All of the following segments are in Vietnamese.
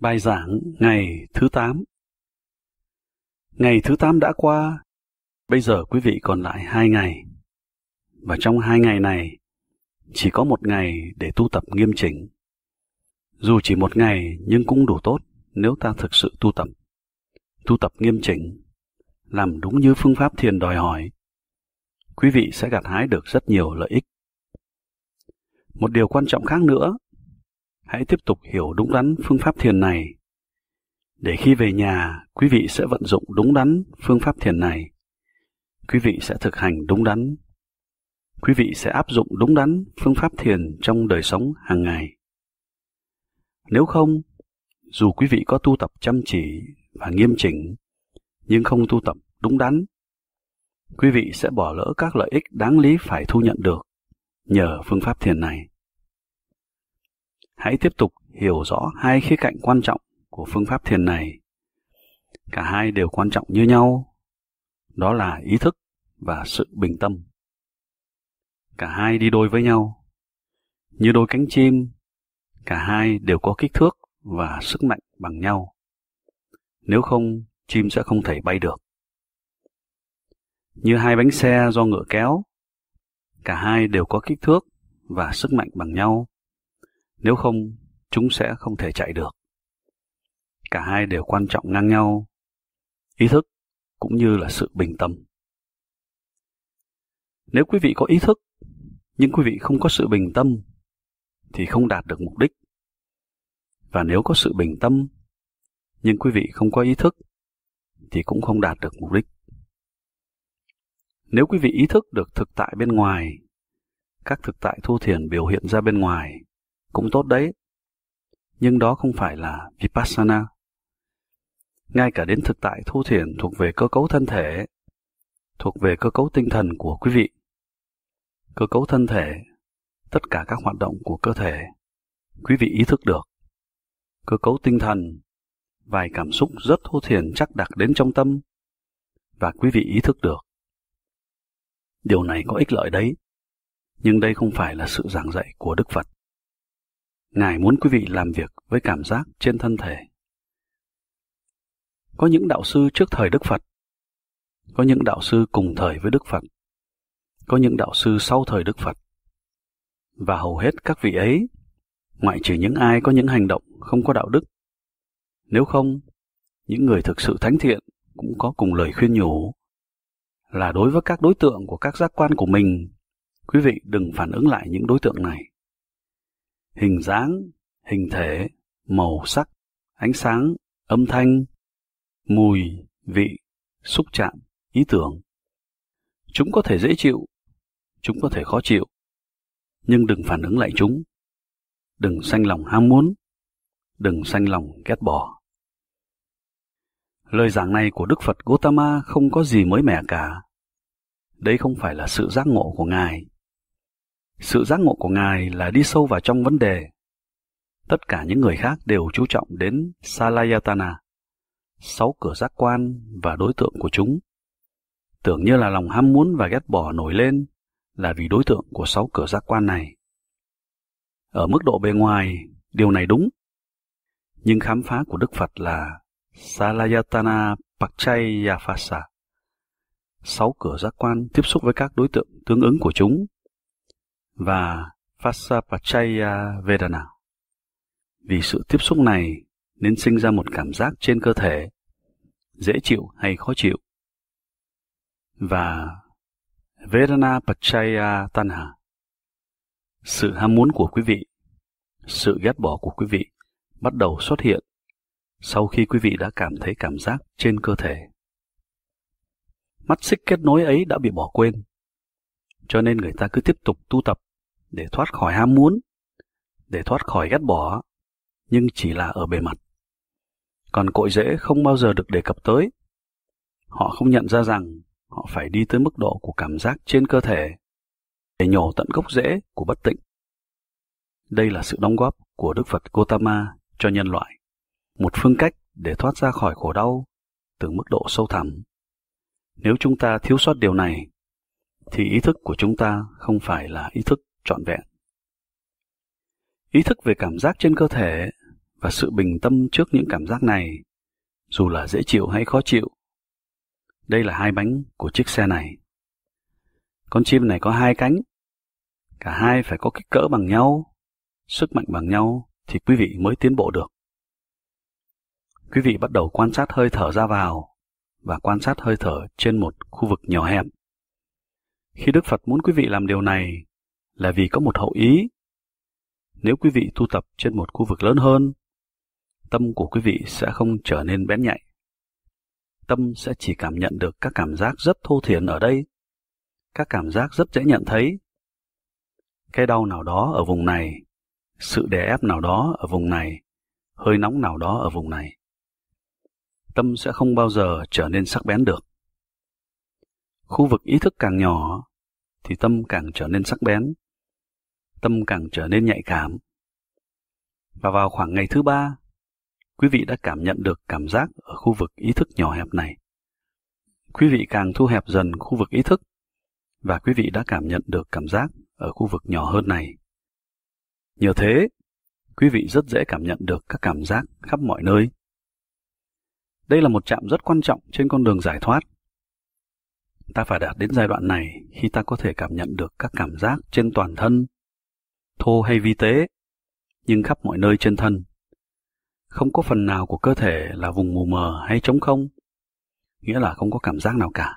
Bài giảng ngày thứ 8 Ngày thứ 8 đã qua, bây giờ quý vị còn lại 2 ngày. Và trong 2 ngày này, chỉ có một ngày để tu tập nghiêm chỉnh. Dù chỉ một ngày nhưng cũng đủ tốt nếu ta thực sự tu tập. Tu tập nghiêm chỉnh, làm đúng như phương pháp thiền đòi hỏi. Quý vị sẽ gặt hái được rất nhiều lợi ích. Một điều quan trọng khác nữa hãy tiếp tục hiểu đúng đắn phương pháp thiền này. Để khi về nhà, quý vị sẽ vận dụng đúng đắn phương pháp thiền này. Quý vị sẽ thực hành đúng đắn. Quý vị sẽ áp dụng đúng đắn phương pháp thiền trong đời sống hàng ngày. Nếu không, dù quý vị có tu tập chăm chỉ và nghiêm chỉnh, nhưng không tu tập đúng đắn, quý vị sẽ bỏ lỡ các lợi ích đáng lý phải thu nhận được nhờ phương pháp thiền này hãy tiếp tục hiểu rõ hai khía cạnh quan trọng của phương pháp thiền này. Cả hai đều quan trọng như nhau, đó là ý thức và sự bình tâm. Cả hai đi đôi với nhau. Như đôi cánh chim, cả hai đều có kích thước và sức mạnh bằng nhau. Nếu không, chim sẽ không thể bay được. Như hai bánh xe do ngựa kéo, cả hai đều có kích thước và sức mạnh bằng nhau nếu không chúng sẽ không thể chạy được. Cả hai đều quan trọng ngang nhau, ý thức cũng như là sự bình tâm. Nếu quý vị có ý thức nhưng quý vị không có sự bình tâm thì không đạt được mục đích. Và nếu có sự bình tâm nhưng quý vị không có ý thức thì cũng không đạt được mục đích. Nếu quý vị ý thức được thực tại bên ngoài, các thực tại thu thiền biểu hiện ra bên ngoài cũng tốt đấy. Nhưng đó không phải là Vipassana. Ngay cả đến thực tại thu thiền thuộc về cơ cấu thân thể, thuộc về cơ cấu tinh thần của quý vị. Cơ cấu thân thể, tất cả các hoạt động của cơ thể, quý vị ý thức được. Cơ cấu tinh thần, vài cảm xúc rất thu thiền chắc đặc đến trong tâm, và quý vị ý thức được. Điều này có ích lợi đấy, nhưng đây không phải là sự giảng dạy của Đức Phật. Ngài muốn quý vị làm việc với cảm giác trên thân thể. Có những đạo sư trước thời Đức Phật, có những đạo sư cùng thời với Đức Phật, có những đạo sư sau thời Đức Phật. Và hầu hết các vị ấy, ngoại trừ những ai có những hành động không có đạo đức. Nếu không, những người thực sự thánh thiện cũng có cùng lời khuyên nhủ là đối với các đối tượng của các giác quan của mình, quý vị đừng phản ứng lại những đối tượng này hình dáng, hình thể, màu sắc, ánh sáng, âm thanh, mùi, vị, xúc chạm, ý tưởng. Chúng có thể dễ chịu, chúng có thể khó chịu, nhưng đừng phản ứng lại chúng. Đừng sanh lòng ham muốn, đừng sanh lòng ghét bỏ. Lời giảng này của Đức Phật Gotama không có gì mới mẻ cả. Đấy không phải là sự giác ngộ của Ngài, sự giác ngộ của Ngài là đi sâu vào trong vấn đề. Tất cả những người khác đều chú trọng đến Salayatana, sáu cửa giác quan và đối tượng của chúng. Tưởng như là lòng ham muốn và ghét bỏ nổi lên là vì đối tượng của sáu cửa giác quan này. Ở mức độ bề ngoài, điều này đúng. Nhưng khám phá của Đức Phật là Salayatana Pakchayafasa. Sáu cửa giác quan tiếp xúc với các đối tượng tương ứng của chúng và Pasapachaya Vedana. Vì sự tiếp xúc này nên sinh ra một cảm giác trên cơ thể, dễ chịu hay khó chịu. Và Vedana Pachaya Tanha Sự ham muốn của quý vị, sự ghét bỏ của quý vị bắt đầu xuất hiện sau khi quý vị đã cảm thấy cảm giác trên cơ thể. Mắt xích kết nối ấy đã bị bỏ quên, cho nên người ta cứ tiếp tục tu tập để thoát khỏi ham muốn, để thoát khỏi ghét bỏ, nhưng chỉ là ở bề mặt. Còn cội rễ không bao giờ được đề cập tới. Họ không nhận ra rằng họ phải đi tới mức độ của cảm giác trên cơ thể để nhổ tận gốc rễ của bất tịnh. Đây là sự đóng góp của Đức Phật Gotama cho nhân loại, một phương cách để thoát ra khỏi khổ đau từ mức độ sâu thẳm. Nếu chúng ta thiếu sót điều này, thì ý thức của chúng ta không phải là ý thức trọn vẹn. Ý thức về cảm giác trên cơ thể và sự bình tâm trước những cảm giác này, dù là dễ chịu hay khó chịu, đây là hai bánh của chiếc xe này. Con chim này có hai cánh, cả hai phải có kích cỡ bằng nhau, sức mạnh bằng nhau thì quý vị mới tiến bộ được. Quý vị bắt đầu quan sát hơi thở ra vào và quan sát hơi thở trên một khu vực nhỏ hẹp. Khi Đức Phật muốn quý vị làm điều này là vì có một hậu ý. Nếu quý vị tu tập trên một khu vực lớn hơn, tâm của quý vị sẽ không trở nên bén nhạy. Tâm sẽ chỉ cảm nhận được các cảm giác rất thô thiển ở đây, các cảm giác rất dễ nhận thấy. Cái đau nào đó ở vùng này, sự đè ép nào đó ở vùng này, hơi nóng nào đó ở vùng này. Tâm sẽ không bao giờ trở nên sắc bén được. Khu vực ý thức càng nhỏ, thì tâm càng trở nên sắc bén tâm càng trở nên nhạy cảm. Và vào khoảng ngày thứ ba, quý vị đã cảm nhận được cảm giác ở khu vực ý thức nhỏ hẹp này. Quý vị càng thu hẹp dần khu vực ý thức, và quý vị đã cảm nhận được cảm giác ở khu vực nhỏ hơn này. Nhờ thế, quý vị rất dễ cảm nhận được các cảm giác khắp mọi nơi. Đây là một trạm rất quan trọng trên con đường giải thoát. Ta phải đạt đến giai đoạn này khi ta có thể cảm nhận được các cảm giác trên toàn thân, thô hay vi tế, nhưng khắp mọi nơi trên thân. Không có phần nào của cơ thể là vùng mù mờ hay trống không, nghĩa là không có cảm giác nào cả.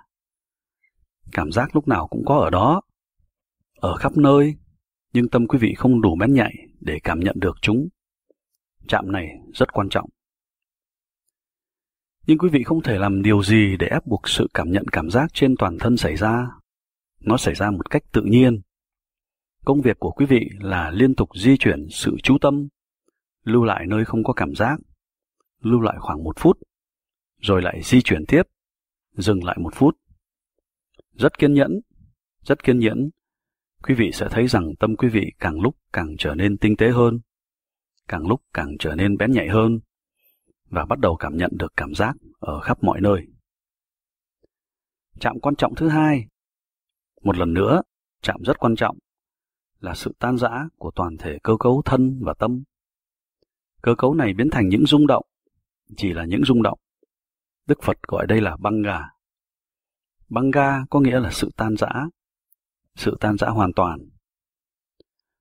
Cảm giác lúc nào cũng có ở đó, ở khắp nơi, nhưng tâm quý vị không đủ bén nhạy để cảm nhận được chúng. Chạm này rất quan trọng. Nhưng quý vị không thể làm điều gì để ép buộc sự cảm nhận cảm giác trên toàn thân xảy ra. Nó xảy ra một cách tự nhiên Công việc của quý vị là liên tục di chuyển sự chú tâm, lưu lại nơi không có cảm giác, lưu lại khoảng một phút, rồi lại di chuyển tiếp, dừng lại một phút. Rất kiên nhẫn, rất kiên nhẫn, quý vị sẽ thấy rằng tâm quý vị càng lúc càng trở nên tinh tế hơn, càng lúc càng trở nên bén nhạy hơn và bắt đầu cảm nhận được cảm giác ở khắp mọi nơi. Chạm quan trọng thứ hai. Một lần nữa, chạm rất quan trọng là sự tan rã của toàn thể cơ cấu thân và tâm. Cơ cấu này biến thành những rung động, chỉ là những rung động. Đức Phật gọi đây là băng gà. Băng ga có nghĩa là sự tan rã, sự tan rã hoàn toàn.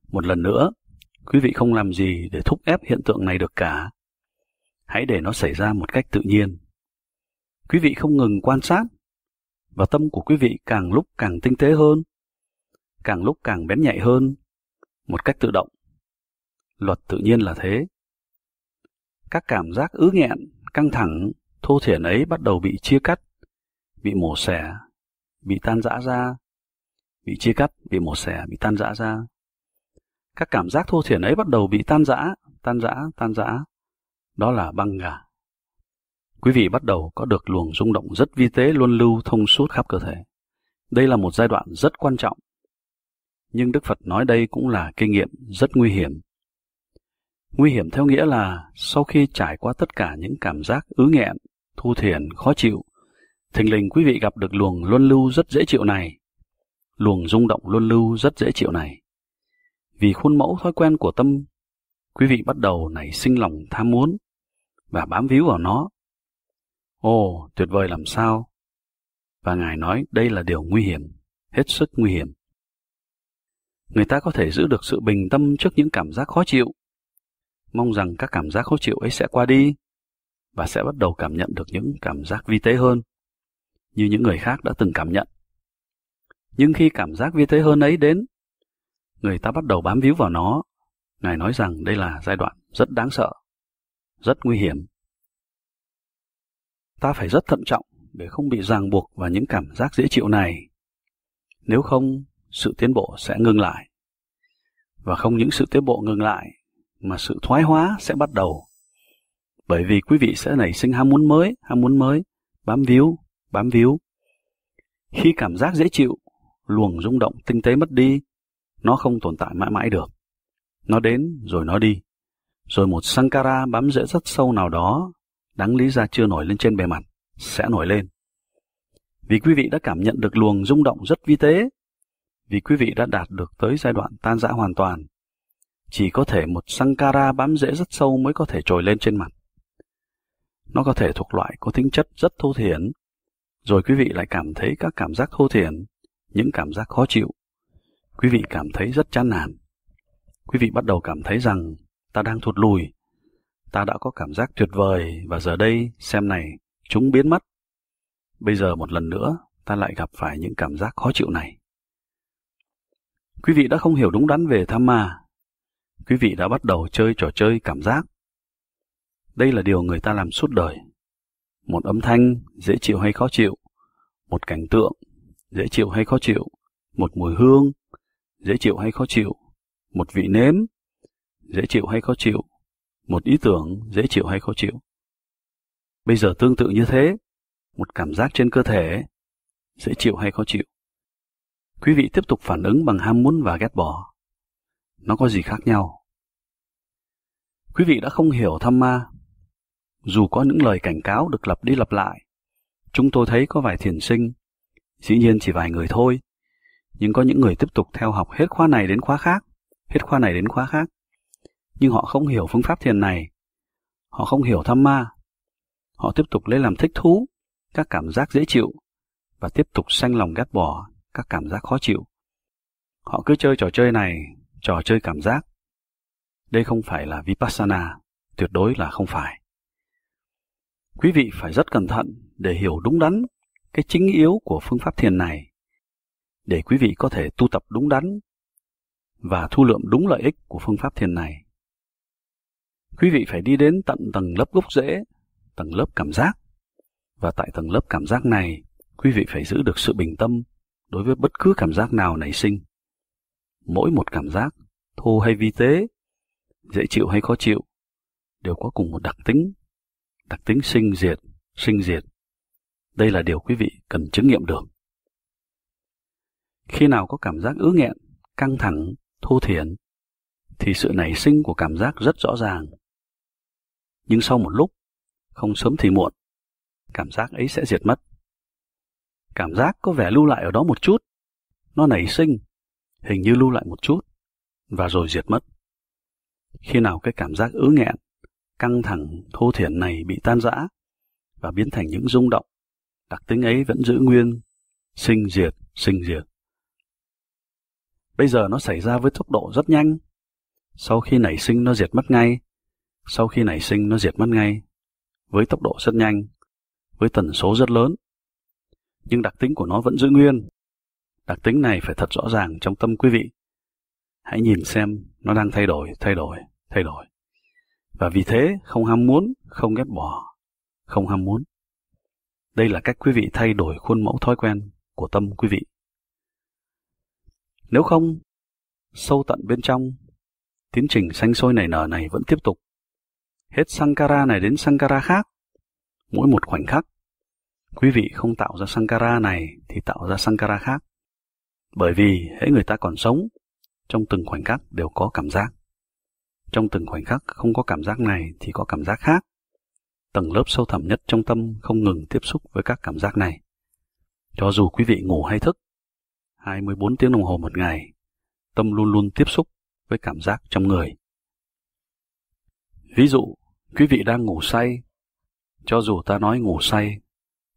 Một lần nữa, quý vị không làm gì để thúc ép hiện tượng này được cả. Hãy để nó xảy ra một cách tự nhiên. Quý vị không ngừng quan sát, và tâm của quý vị càng lúc càng tinh tế hơn, càng lúc càng bén nhạy hơn một cách tự động. Luật tự nhiên là thế. Các cảm giác ứ nghẹn, căng thẳng, thô thiển ấy bắt đầu bị chia cắt, bị mổ xẻ, bị tan rã ra, bị chia cắt, bị mổ xẻ, bị tan rã ra. Các cảm giác thô thiển ấy bắt đầu bị tan rã, tan rã, tan rã. Đó là băng gà. Quý vị bắt đầu có được luồng rung động rất vi tế luân lưu thông suốt khắp cơ thể. Đây là một giai đoạn rất quan trọng nhưng Đức Phật nói đây cũng là kinh nghiệm rất nguy hiểm. Nguy hiểm theo nghĩa là sau khi trải qua tất cả những cảm giác ứ nghẹn, thu thiền, khó chịu, thình lình quý vị gặp được luồng luân lưu rất dễ chịu này, luồng rung động luân lưu rất dễ chịu này. Vì khuôn mẫu thói quen của tâm, quý vị bắt đầu nảy sinh lòng tham muốn và bám víu vào nó. Ồ, tuyệt vời làm sao! Và Ngài nói đây là điều nguy hiểm, hết sức nguy hiểm người ta có thể giữ được sự bình tâm trước những cảm giác khó chịu. Mong rằng các cảm giác khó chịu ấy sẽ qua đi, và sẽ bắt đầu cảm nhận được những cảm giác vi tế hơn, như những người khác đã từng cảm nhận. Nhưng khi cảm giác vi tế hơn ấy đến, người ta bắt đầu bám víu vào nó. Ngài nói rằng đây là giai đoạn rất đáng sợ, rất nguy hiểm. Ta phải rất thận trọng để không bị ràng buộc vào những cảm giác dễ chịu này. Nếu không, sự tiến bộ sẽ ngừng lại. Và không những sự tiến bộ ngừng lại, mà sự thoái hóa sẽ bắt đầu. Bởi vì quý vị sẽ nảy sinh ham muốn mới, ham muốn mới, bám víu, bám víu. Khi cảm giác dễ chịu, luồng rung động tinh tế mất đi, nó không tồn tại mãi mãi được. Nó đến rồi nó đi. Rồi một sankara bám rễ rất sâu nào đó, đáng lý ra chưa nổi lên trên bề mặt, sẽ nổi lên. Vì quý vị đã cảm nhận được luồng rung động rất vi tế, vì quý vị đã đạt được tới giai đoạn tan rã hoàn toàn. Chỉ có thể một sankara bám rễ rất sâu mới có thể trồi lên trên mặt. Nó có thể thuộc loại có tính chất rất thô thiển, rồi quý vị lại cảm thấy các cảm giác thô thiển, những cảm giác khó chịu. Quý vị cảm thấy rất chán nản. Quý vị bắt đầu cảm thấy rằng ta đang thụt lùi, ta đã có cảm giác tuyệt vời và giờ đây xem này, chúng biến mất. Bây giờ một lần nữa ta lại gặp phải những cảm giác khó chịu này. Quý vị đã không hiểu đúng đắn về tham ma. Quý vị đã bắt đầu chơi trò chơi cảm giác. Đây là điều người ta làm suốt đời. Một âm thanh dễ chịu hay khó chịu, một cảnh tượng dễ chịu hay khó chịu, một mùi hương dễ chịu hay khó chịu, một vị nếm dễ chịu hay khó chịu, một ý tưởng dễ chịu hay khó chịu. Bây giờ tương tự như thế, một cảm giác trên cơ thể dễ chịu hay khó chịu, quý vị tiếp tục phản ứng bằng ham muốn và ghét bỏ. Nó có gì khác nhau? Quý vị đã không hiểu tham ma. Dù có những lời cảnh cáo được lặp đi lặp lại, chúng tôi thấy có vài thiền sinh, dĩ nhiên chỉ vài người thôi, nhưng có những người tiếp tục theo học hết khóa này đến khóa khác, hết khóa này đến khóa khác, nhưng họ không hiểu phương pháp thiền này, họ không hiểu tham ma, họ tiếp tục lấy làm thích thú, các cảm giác dễ chịu và tiếp tục sanh lòng ghét bỏ các cảm giác khó chịu. Họ cứ chơi trò chơi này, trò chơi cảm giác. Đây không phải là Vipassana, tuyệt đối là không phải. Quý vị phải rất cẩn thận để hiểu đúng đắn cái chính yếu của phương pháp thiền này, để quý vị có thể tu tập đúng đắn và thu lượm đúng lợi ích của phương pháp thiền này. Quý vị phải đi đến tận tầng lớp gốc rễ, tầng lớp cảm giác, và tại tầng lớp cảm giác này, quý vị phải giữ được sự bình tâm đối với bất cứ cảm giác nào nảy sinh. Mỗi một cảm giác, thô hay vi tế, dễ chịu hay khó chịu, đều có cùng một đặc tính, đặc tính sinh diệt, sinh diệt. Đây là điều quý vị cần chứng nghiệm được. Khi nào có cảm giác ứ nghẹn, căng thẳng, thô thiển, thì sự nảy sinh của cảm giác rất rõ ràng. Nhưng sau một lúc, không sớm thì muộn, cảm giác ấy sẽ diệt mất. Cảm giác có vẻ lưu lại ở đó một chút. Nó nảy sinh, hình như lưu lại một chút, và rồi diệt mất. Khi nào cái cảm giác ứ nghẹn, căng thẳng, thô thiển này bị tan rã và biến thành những rung động, đặc tính ấy vẫn giữ nguyên, sinh diệt, sinh diệt. Bây giờ nó xảy ra với tốc độ rất nhanh. Sau khi nảy sinh nó diệt mất ngay. Sau khi nảy sinh nó diệt mất ngay. Với tốc độ rất nhanh. Với tần số rất lớn nhưng đặc tính của nó vẫn giữ nguyên. Đặc tính này phải thật rõ ràng trong tâm quý vị. Hãy nhìn xem nó đang thay đổi, thay đổi, thay đổi. Và vì thế không ham muốn, không ghét bỏ, không ham muốn. Đây là cách quý vị thay đổi khuôn mẫu thói quen của tâm quý vị. Nếu không, sâu tận bên trong, tiến trình xanh sôi nảy nở này vẫn tiếp tục. Hết Sankara này đến Sankara khác, mỗi một khoảnh khắc Quý vị không tạo ra Sankara này thì tạo ra Sankara khác. Bởi vì hễ người ta còn sống, trong từng khoảnh khắc đều có cảm giác. Trong từng khoảnh khắc không có cảm giác này thì có cảm giác khác. Tầng lớp sâu thẳm nhất trong tâm không ngừng tiếp xúc với các cảm giác này. Cho dù quý vị ngủ hay thức, 24 tiếng đồng hồ một ngày, tâm luôn luôn tiếp xúc với cảm giác trong người. Ví dụ, quý vị đang ngủ say, cho dù ta nói ngủ say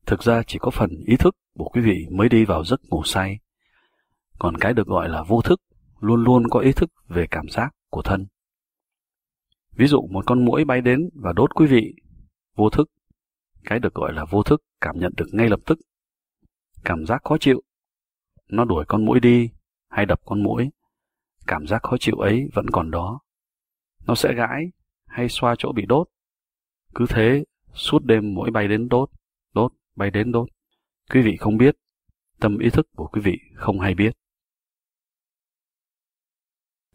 Thực ra chỉ có phần ý thức của quý vị mới đi vào giấc ngủ say. Còn cái được gọi là vô thức luôn luôn có ý thức về cảm giác của thân. Ví dụ một con muỗi bay đến và đốt quý vị, vô thức, cái được gọi là vô thức cảm nhận được ngay lập tức. Cảm giác khó chịu, nó đuổi con muỗi đi hay đập con muỗi, cảm giác khó chịu ấy vẫn còn đó. Nó sẽ gãi hay xoa chỗ bị đốt. Cứ thế, suốt đêm muỗi bay đến đốt, bay đến đốt. Quý vị không biết, tâm ý thức của quý vị không hay biết.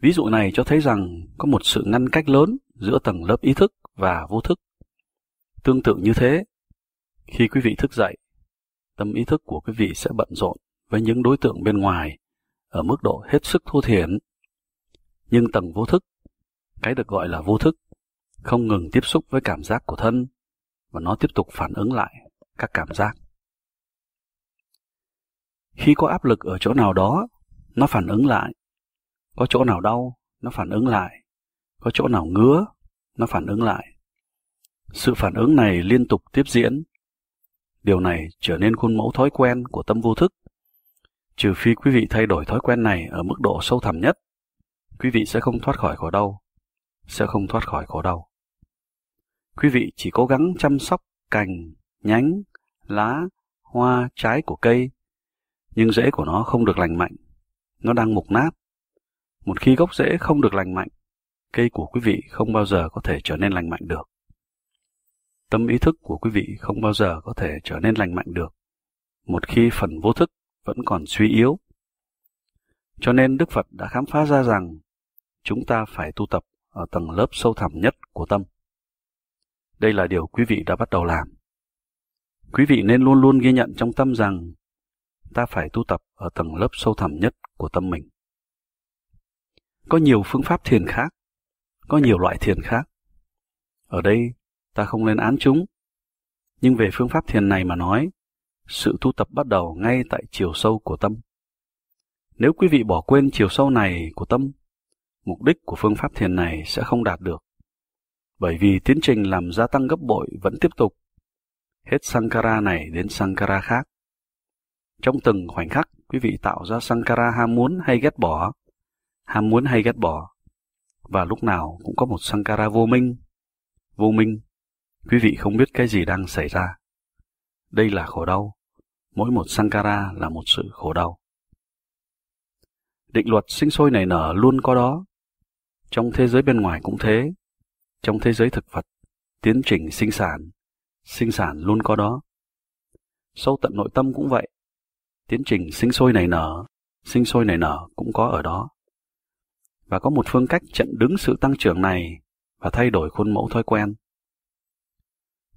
Ví dụ này cho thấy rằng có một sự ngăn cách lớn giữa tầng lớp ý thức và vô thức. Tương tự như thế, khi quý vị thức dậy, tâm ý thức của quý vị sẽ bận rộn với những đối tượng bên ngoài ở mức độ hết sức thô thiển. Nhưng tầng vô thức, cái được gọi là vô thức, không ngừng tiếp xúc với cảm giác của thân và nó tiếp tục phản ứng lại các cảm giác. Khi có áp lực ở chỗ nào đó, nó phản ứng lại. Có chỗ nào đau, nó phản ứng lại. Có chỗ nào ngứa, nó phản ứng lại. Sự phản ứng này liên tục tiếp diễn. Điều này trở nên khuôn mẫu thói quen của tâm vô thức. Trừ phi quý vị thay đổi thói quen này ở mức độ sâu thẳm nhất, quý vị sẽ không thoát khỏi khổ đau, sẽ không thoát khỏi khổ đau. Quý vị chỉ cố gắng chăm sóc cành, nhánh, lá, hoa, trái của cây, nhưng rễ của nó không được lành mạnh, nó đang mục nát. Một khi gốc rễ không được lành mạnh, cây của quý vị không bao giờ có thể trở nên lành mạnh được. Tâm ý thức của quý vị không bao giờ có thể trở nên lành mạnh được, một khi phần vô thức vẫn còn suy yếu. Cho nên Đức Phật đã khám phá ra rằng chúng ta phải tu tập ở tầng lớp sâu thẳm nhất của tâm. Đây là điều quý vị đã bắt đầu làm. Quý vị nên luôn luôn ghi nhận trong tâm rằng ta phải tu tập ở tầng lớp sâu thẳm nhất của tâm mình. Có nhiều phương pháp thiền khác, có nhiều loại thiền khác. Ở đây ta không lên án chúng, nhưng về phương pháp thiền này mà nói, sự tu tập bắt đầu ngay tại chiều sâu của tâm. Nếu quý vị bỏ quên chiều sâu này của tâm, mục đích của phương pháp thiền này sẽ không đạt được. Bởi vì tiến trình làm gia tăng gấp bội vẫn tiếp tục hết Sankara này đến Sankara khác. Trong từng khoảnh khắc, quý vị tạo ra Sankara ham muốn hay ghét bỏ, ham muốn hay ghét bỏ, và lúc nào cũng có một Sankara vô minh. Vô minh, quý vị không biết cái gì đang xảy ra. Đây là khổ đau, mỗi một Sankara là một sự khổ đau. Định luật sinh sôi nảy nở luôn có đó. Trong thế giới bên ngoài cũng thế, trong thế giới thực vật, tiến trình sinh sản sinh sản luôn có đó. Sâu tận nội tâm cũng vậy. Tiến trình sinh sôi nảy nở, sinh sôi nảy nở cũng có ở đó. Và có một phương cách chặn đứng sự tăng trưởng này và thay đổi khuôn mẫu thói quen.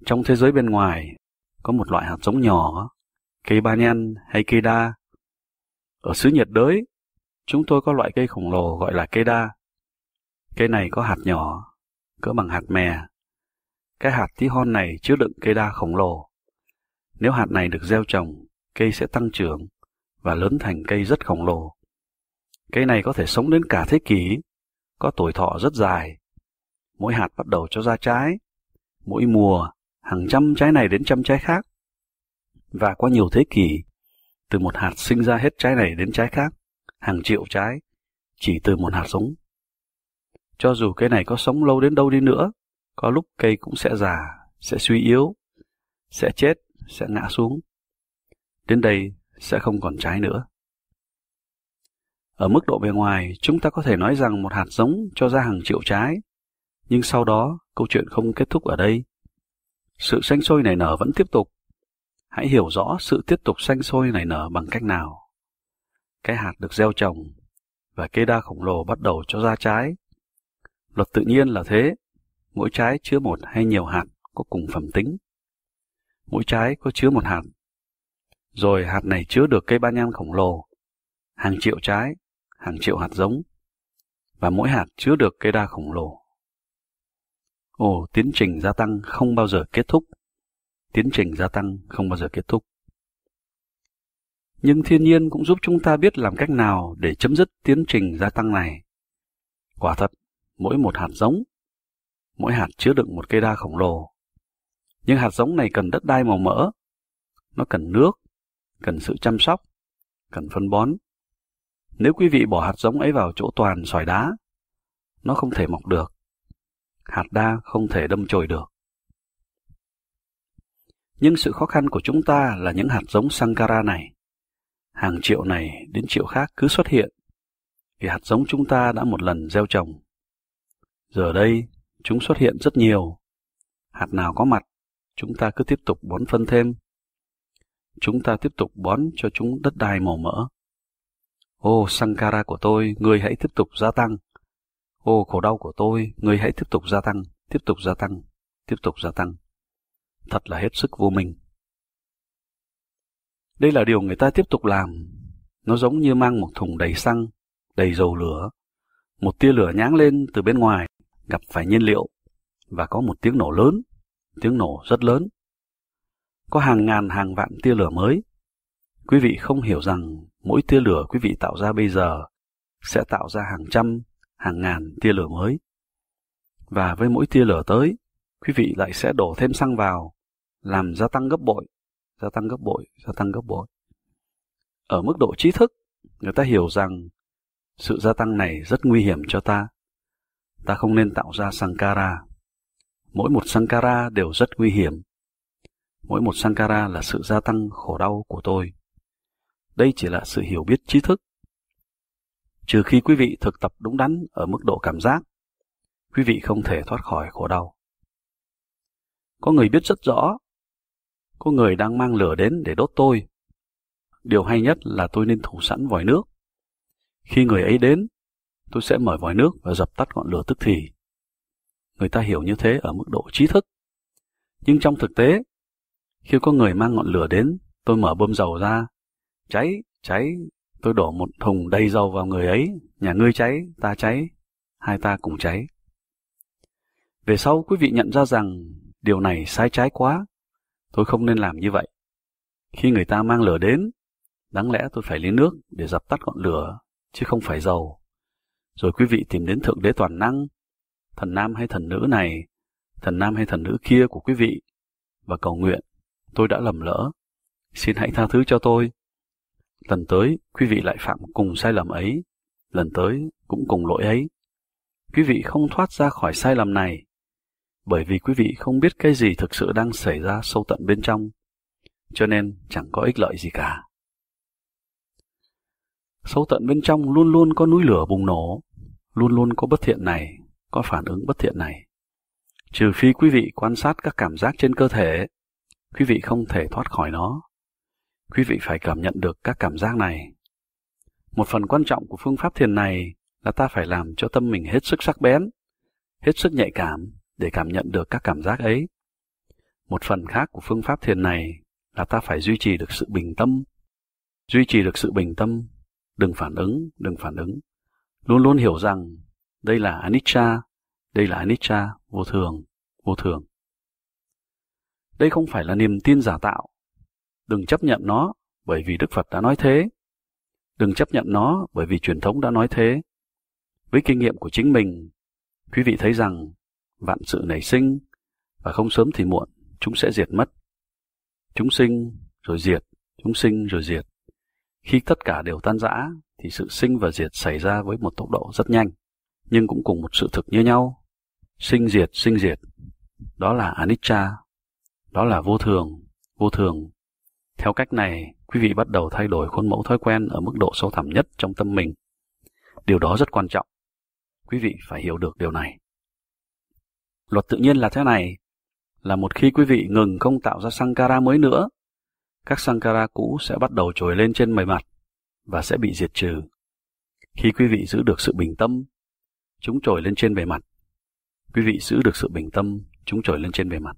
Trong thế giới bên ngoài, có một loại hạt giống nhỏ, cây ba nhan hay cây đa. Ở xứ nhiệt đới, chúng tôi có loại cây khổng lồ gọi là cây đa. Cây này có hạt nhỏ, cỡ bằng hạt mè, cái hạt tí hon này chứa đựng cây đa khổng lồ. Nếu hạt này được gieo trồng, cây sẽ tăng trưởng và lớn thành cây rất khổng lồ. Cây này có thể sống đến cả thế kỷ, có tuổi thọ rất dài. Mỗi hạt bắt đầu cho ra trái, mỗi mùa hàng trăm trái này đến trăm trái khác. Và qua nhiều thế kỷ, từ một hạt sinh ra hết trái này đến trái khác, hàng triệu trái, chỉ từ một hạt giống. Cho dù cây này có sống lâu đến đâu đi nữa, có lúc cây cũng sẽ già, sẽ suy yếu, sẽ chết, sẽ ngã xuống. Đến đây sẽ không còn trái nữa. Ở mức độ bề ngoài, chúng ta có thể nói rằng một hạt giống cho ra hàng triệu trái, nhưng sau đó câu chuyện không kết thúc ở đây. Sự xanh sôi nảy nở vẫn tiếp tục. Hãy hiểu rõ sự tiếp tục xanh sôi nảy nở bằng cách nào. Cái hạt được gieo trồng và cây đa khổng lồ bắt đầu cho ra trái. Luật tự nhiên là thế mỗi trái chứa một hay nhiều hạt có cùng phẩm tính. Mỗi trái có chứa một hạt. Rồi hạt này chứa được cây ba nhan khổng lồ, hàng triệu trái, hàng triệu hạt giống, và mỗi hạt chứa được cây đa khổng lồ. Ồ, tiến trình gia tăng không bao giờ kết thúc. Tiến trình gia tăng không bao giờ kết thúc. Nhưng thiên nhiên cũng giúp chúng ta biết làm cách nào để chấm dứt tiến trình gia tăng này. Quả thật, mỗi một hạt giống mỗi hạt chứa đựng một cây đa khổng lồ. Nhưng hạt giống này cần đất đai màu mỡ, nó cần nước, cần sự chăm sóc, cần phân bón. Nếu quý vị bỏ hạt giống ấy vào chỗ toàn sỏi đá, nó không thể mọc được. Hạt đa không thể đâm chồi được. Nhưng sự khó khăn của chúng ta là những hạt giống Sankara này. Hàng triệu này đến triệu khác cứ xuất hiện, vì hạt giống chúng ta đã một lần gieo trồng. Giờ đây, chúng xuất hiện rất nhiều. Hạt nào có mặt, chúng ta cứ tiếp tục bón phân thêm. Chúng ta tiếp tục bón cho chúng đất đai màu mỡ. Ô Sankara của tôi, người hãy tiếp tục gia tăng. Ô khổ đau của tôi, người hãy tiếp tục gia tăng, tiếp tục gia tăng, tiếp tục gia tăng. Thật là hết sức vô minh. Đây là điều người ta tiếp tục làm. Nó giống như mang một thùng đầy xăng, đầy dầu lửa. Một tia lửa nháng lên từ bên ngoài gặp phải nhiên liệu và có một tiếng nổ lớn, tiếng nổ rất lớn. Có hàng ngàn hàng vạn tia lửa mới. Quý vị không hiểu rằng mỗi tia lửa quý vị tạo ra bây giờ sẽ tạo ra hàng trăm, hàng ngàn tia lửa mới. Và với mỗi tia lửa tới, quý vị lại sẽ đổ thêm xăng vào, làm gia tăng gấp bội, gia tăng gấp bội, gia tăng gấp bội. Ở mức độ trí thức, người ta hiểu rằng sự gia tăng này rất nguy hiểm cho ta ta không nên tạo ra sankara. Mỗi một sankara đều rất nguy hiểm. Mỗi một sankara là sự gia tăng khổ đau của tôi. Đây chỉ là sự hiểu biết trí thức. Trừ khi quý vị thực tập đúng đắn ở mức độ cảm giác, quý vị không thể thoát khỏi khổ đau. Có người biết rất rõ, có người đang mang lửa đến để đốt tôi. Điều hay nhất là tôi nên thủ sẵn vòi nước. Khi người ấy đến, tôi sẽ mở vòi nước và dập tắt ngọn lửa tức thì. Người ta hiểu như thế ở mức độ trí thức. Nhưng trong thực tế, khi có người mang ngọn lửa đến, tôi mở bơm dầu ra. Cháy, cháy, tôi đổ một thùng đầy dầu vào người ấy. Nhà ngươi cháy, ta cháy, hai ta cùng cháy. Về sau quý vị nhận ra rằng điều này sai trái quá. Tôi không nên làm như vậy. Khi người ta mang lửa đến, đáng lẽ tôi phải lấy nước để dập tắt ngọn lửa, chứ không phải dầu rồi quý vị tìm đến Thượng Đế Toàn Năng, thần nam hay thần nữ này, thần nam hay thần nữ kia của quý vị, và cầu nguyện, tôi đã lầm lỡ, xin hãy tha thứ cho tôi. Lần tới, quý vị lại phạm cùng sai lầm ấy, lần tới cũng cùng lỗi ấy. Quý vị không thoát ra khỏi sai lầm này, bởi vì quý vị không biết cái gì thực sự đang xảy ra sâu tận bên trong, cho nên chẳng có ích lợi gì cả. Sâu tận bên trong luôn luôn có núi lửa bùng nổ, luôn luôn có bất thiện này, có phản ứng bất thiện này. Trừ phi quý vị quan sát các cảm giác trên cơ thể, quý vị không thể thoát khỏi nó. Quý vị phải cảm nhận được các cảm giác này. Một phần quan trọng của phương pháp thiền này là ta phải làm cho tâm mình hết sức sắc bén, hết sức nhạy cảm để cảm nhận được các cảm giác ấy. Một phần khác của phương pháp thiền này là ta phải duy trì được sự bình tâm, duy trì được sự bình tâm, đừng phản ứng, đừng phản ứng, luôn luôn hiểu rằng đây là Anicca, đây là Anicca vô thường, vô thường. Đây không phải là niềm tin giả tạo. Đừng chấp nhận nó bởi vì Đức Phật đã nói thế. Đừng chấp nhận nó bởi vì truyền thống đã nói thế. Với kinh nghiệm của chính mình, quý vị thấy rằng vạn sự nảy sinh và không sớm thì muộn chúng sẽ diệt mất. Chúng sinh rồi diệt, chúng sinh rồi diệt. Khi tất cả đều tan rã, thì sự sinh và diệt xảy ra với một tốc độ rất nhanh, nhưng cũng cùng một sự thực như nhau. Sinh diệt, sinh diệt, đó là anicca, đó là vô thường, vô thường. Theo cách này, quý vị bắt đầu thay đổi khuôn mẫu thói quen ở mức độ sâu thẳm nhất trong tâm mình. Điều đó rất quan trọng. Quý vị phải hiểu được điều này. Luật tự nhiên là thế này, là một khi quý vị ngừng không tạo ra sankara mới nữa, các sankara cũ sẽ bắt đầu trồi lên trên bề mặt và sẽ bị diệt trừ. Khi quý vị giữ được sự bình tâm, chúng trồi lên trên bề mặt. Quý vị giữ được sự bình tâm, chúng trồi lên trên bề mặt.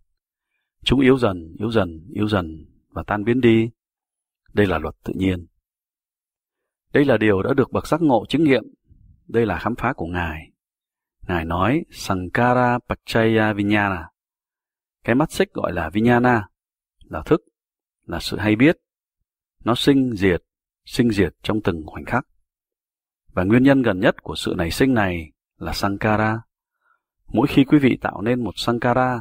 Chúng yếu dần, yếu dần, yếu dần và tan biến đi. Đây là luật tự nhiên. Đây là điều đã được bậc giác ngộ chứng nghiệm. Đây là khám phá của Ngài. Ngài nói Sankara Pachaya Vinyana. Cái mắt xích gọi là Vinyana, là thức là sự hay biết. Nó sinh diệt, sinh diệt trong từng khoảnh khắc. Và nguyên nhân gần nhất của sự nảy sinh này là Sankara. Mỗi khi quý vị tạo nên một Sankara,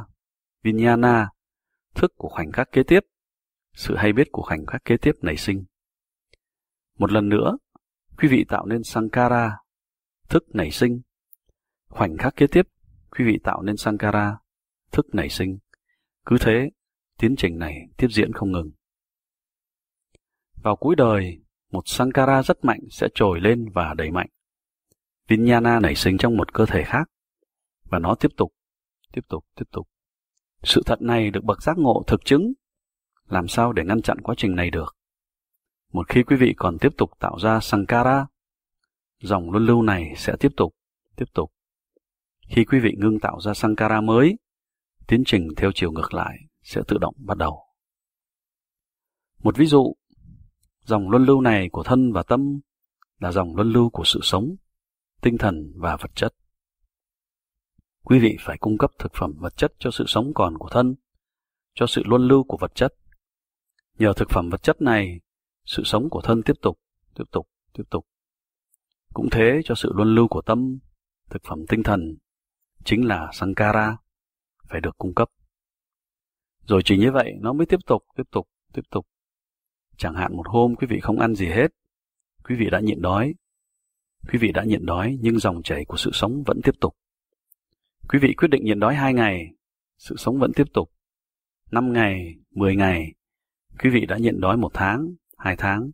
Vinyana, thức của khoảnh khắc kế tiếp, sự hay biết của khoảnh khắc kế tiếp nảy sinh. Một lần nữa, quý vị tạo nên Sankara, thức nảy sinh. Khoảnh khắc kế tiếp, quý vị tạo nên Sankara, thức nảy sinh. Cứ thế, tiến trình này tiếp diễn không ngừng. Vào cuối đời, một Sankara rất mạnh sẽ trồi lên và đầy mạnh. Vinyana nảy sinh trong một cơ thể khác, và nó tiếp tục, tiếp tục, tiếp tục. Sự thật này được bậc giác ngộ thực chứng. Làm sao để ngăn chặn quá trình này được? Một khi quý vị còn tiếp tục tạo ra Sankara, dòng luân lưu này sẽ tiếp tục, tiếp tục. Khi quý vị ngưng tạo ra Sankara mới, tiến trình theo chiều ngược lại sẽ tự động bắt đầu. Một ví dụ, Dòng luân lưu này của thân và tâm là dòng luân lưu của sự sống, tinh thần và vật chất. Quý vị phải cung cấp thực phẩm vật chất cho sự sống còn của thân, cho sự luân lưu của vật chất. Nhờ thực phẩm vật chất này, sự sống của thân tiếp tục, tiếp tục, tiếp tục. Cũng thế cho sự luân lưu của tâm, thực phẩm tinh thần, chính là sankara, phải được cung cấp. Rồi chỉ như vậy nó mới tiếp tục, tiếp tục, tiếp tục Chẳng hạn một hôm quý vị không ăn gì hết, quý vị đã nhịn đói. Quý vị đã nhịn đói nhưng dòng chảy của sự sống vẫn tiếp tục. Quý vị quyết định nhịn đói hai ngày, sự sống vẫn tiếp tục. năm ngày, mười ngày, quý vị đã nhịn đói một tháng, hai tháng.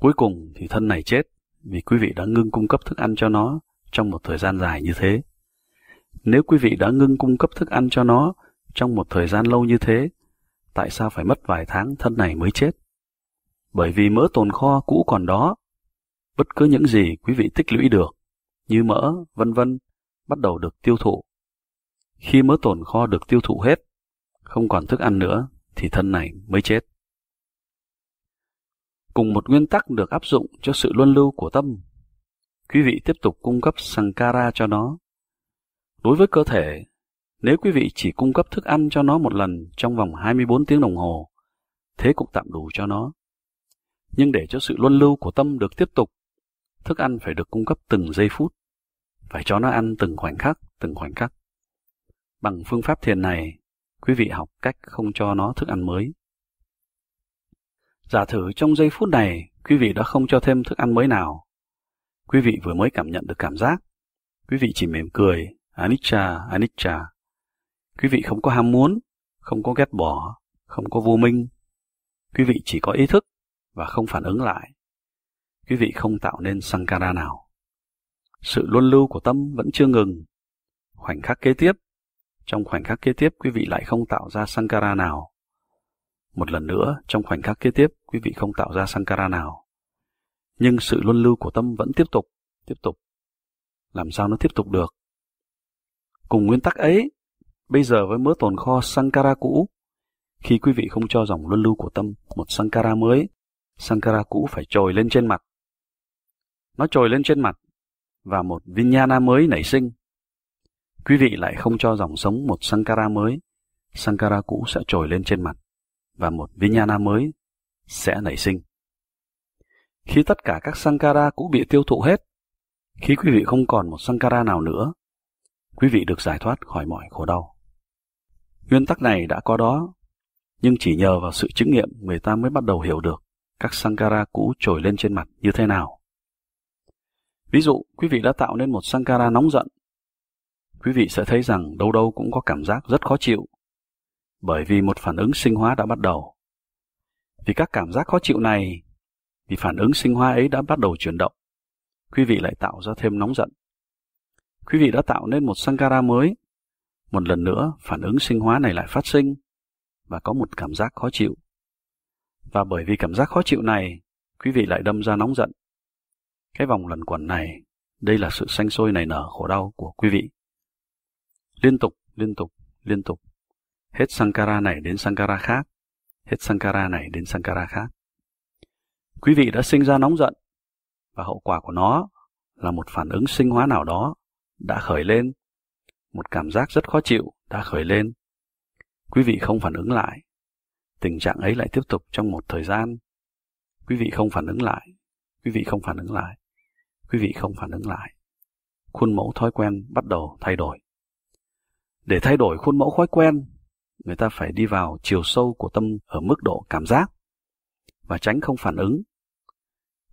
Cuối cùng thì thân này chết vì quý vị đã ngưng cung cấp thức ăn cho nó trong một thời gian dài như thế. Nếu quý vị đã ngưng cung cấp thức ăn cho nó trong một thời gian lâu như thế, tại sao phải mất vài tháng thân này mới chết? bởi vì mỡ tồn kho cũ còn đó. Bất cứ những gì quý vị tích lũy được, như mỡ, vân vân, bắt đầu được tiêu thụ. Khi mỡ tồn kho được tiêu thụ hết, không còn thức ăn nữa, thì thân này mới chết. Cùng một nguyên tắc được áp dụng cho sự luân lưu của tâm, quý vị tiếp tục cung cấp sankara cho nó. Đối với cơ thể, nếu quý vị chỉ cung cấp thức ăn cho nó một lần trong vòng 24 tiếng đồng hồ, thế cũng tạm đủ cho nó nhưng để cho sự luân lưu của tâm được tiếp tục, thức ăn phải được cung cấp từng giây phút, phải cho nó ăn từng khoảnh khắc, từng khoảnh khắc. Bằng phương pháp thiền này, quý vị học cách không cho nó thức ăn mới. Giả thử trong giây phút này, quý vị đã không cho thêm thức ăn mới nào. Quý vị vừa mới cảm nhận được cảm giác. Quý vị chỉ mỉm cười, anicca, anicca. Quý vị không có ham muốn, không có ghét bỏ, không có vô minh. Quý vị chỉ có ý thức và không phản ứng lại, quý vị không tạo nên sankara nào. Sự luân lưu của tâm vẫn chưa ngừng. Khoảnh khắc kế tiếp, trong khoảnh khắc kế tiếp quý vị lại không tạo ra sankara nào. Một lần nữa, trong khoảnh khắc kế tiếp quý vị không tạo ra sankara nào. Nhưng sự luân lưu của tâm vẫn tiếp tục, tiếp tục. Làm sao nó tiếp tục được? Cùng nguyên tắc ấy, bây giờ với mớ tồn kho sankara cũ, khi quý vị không cho dòng luân lưu của tâm một sankara mới Sankara cũ phải trồi lên trên mặt. Nó trồi lên trên mặt, và một Vinyana mới nảy sinh. Quý vị lại không cho dòng sống một Sankara mới, Sankara cũ sẽ trồi lên trên mặt, và một Vinyana mới sẽ nảy sinh. Khi tất cả các Sankara cũ bị tiêu thụ hết, khi quý vị không còn một Sankara nào nữa, quý vị được giải thoát khỏi mọi khổ đau. Nguyên tắc này đã có đó, nhưng chỉ nhờ vào sự chứng nghiệm người ta mới bắt đầu hiểu được các sankara cũ trồi lên trên mặt như thế nào. Ví dụ, quý vị đã tạo nên một sankara nóng giận. Quý vị sẽ thấy rằng đâu đâu cũng có cảm giác rất khó chịu, bởi vì một phản ứng sinh hóa đã bắt đầu. Vì các cảm giác khó chịu này, vì phản ứng sinh hóa ấy đã bắt đầu chuyển động, quý vị lại tạo ra thêm nóng giận. Quý vị đã tạo nên một sankara mới, một lần nữa phản ứng sinh hóa này lại phát sinh và có một cảm giác khó chịu. Và bởi vì cảm giác khó chịu này, quý vị lại đâm ra nóng giận. Cái vòng lẩn quẩn này, đây là sự xanh sôi nảy nở khổ đau của quý vị. Liên tục, liên tục, liên tục. Hết Sankara này đến Sankara khác, hết Sankara này đến Sankara khác. Quý vị đã sinh ra nóng giận, và hậu quả của nó là một phản ứng sinh hóa nào đó đã khởi lên, một cảm giác rất khó chịu đã khởi lên. Quý vị không phản ứng lại, tình trạng ấy lại tiếp tục trong một thời gian. Quý vị không phản ứng lại, quý vị không phản ứng lại, quý vị không phản ứng lại. Khuôn mẫu thói quen bắt đầu thay đổi. Để thay đổi khuôn mẫu thói quen, người ta phải đi vào chiều sâu của tâm ở mức độ cảm giác và tránh không phản ứng.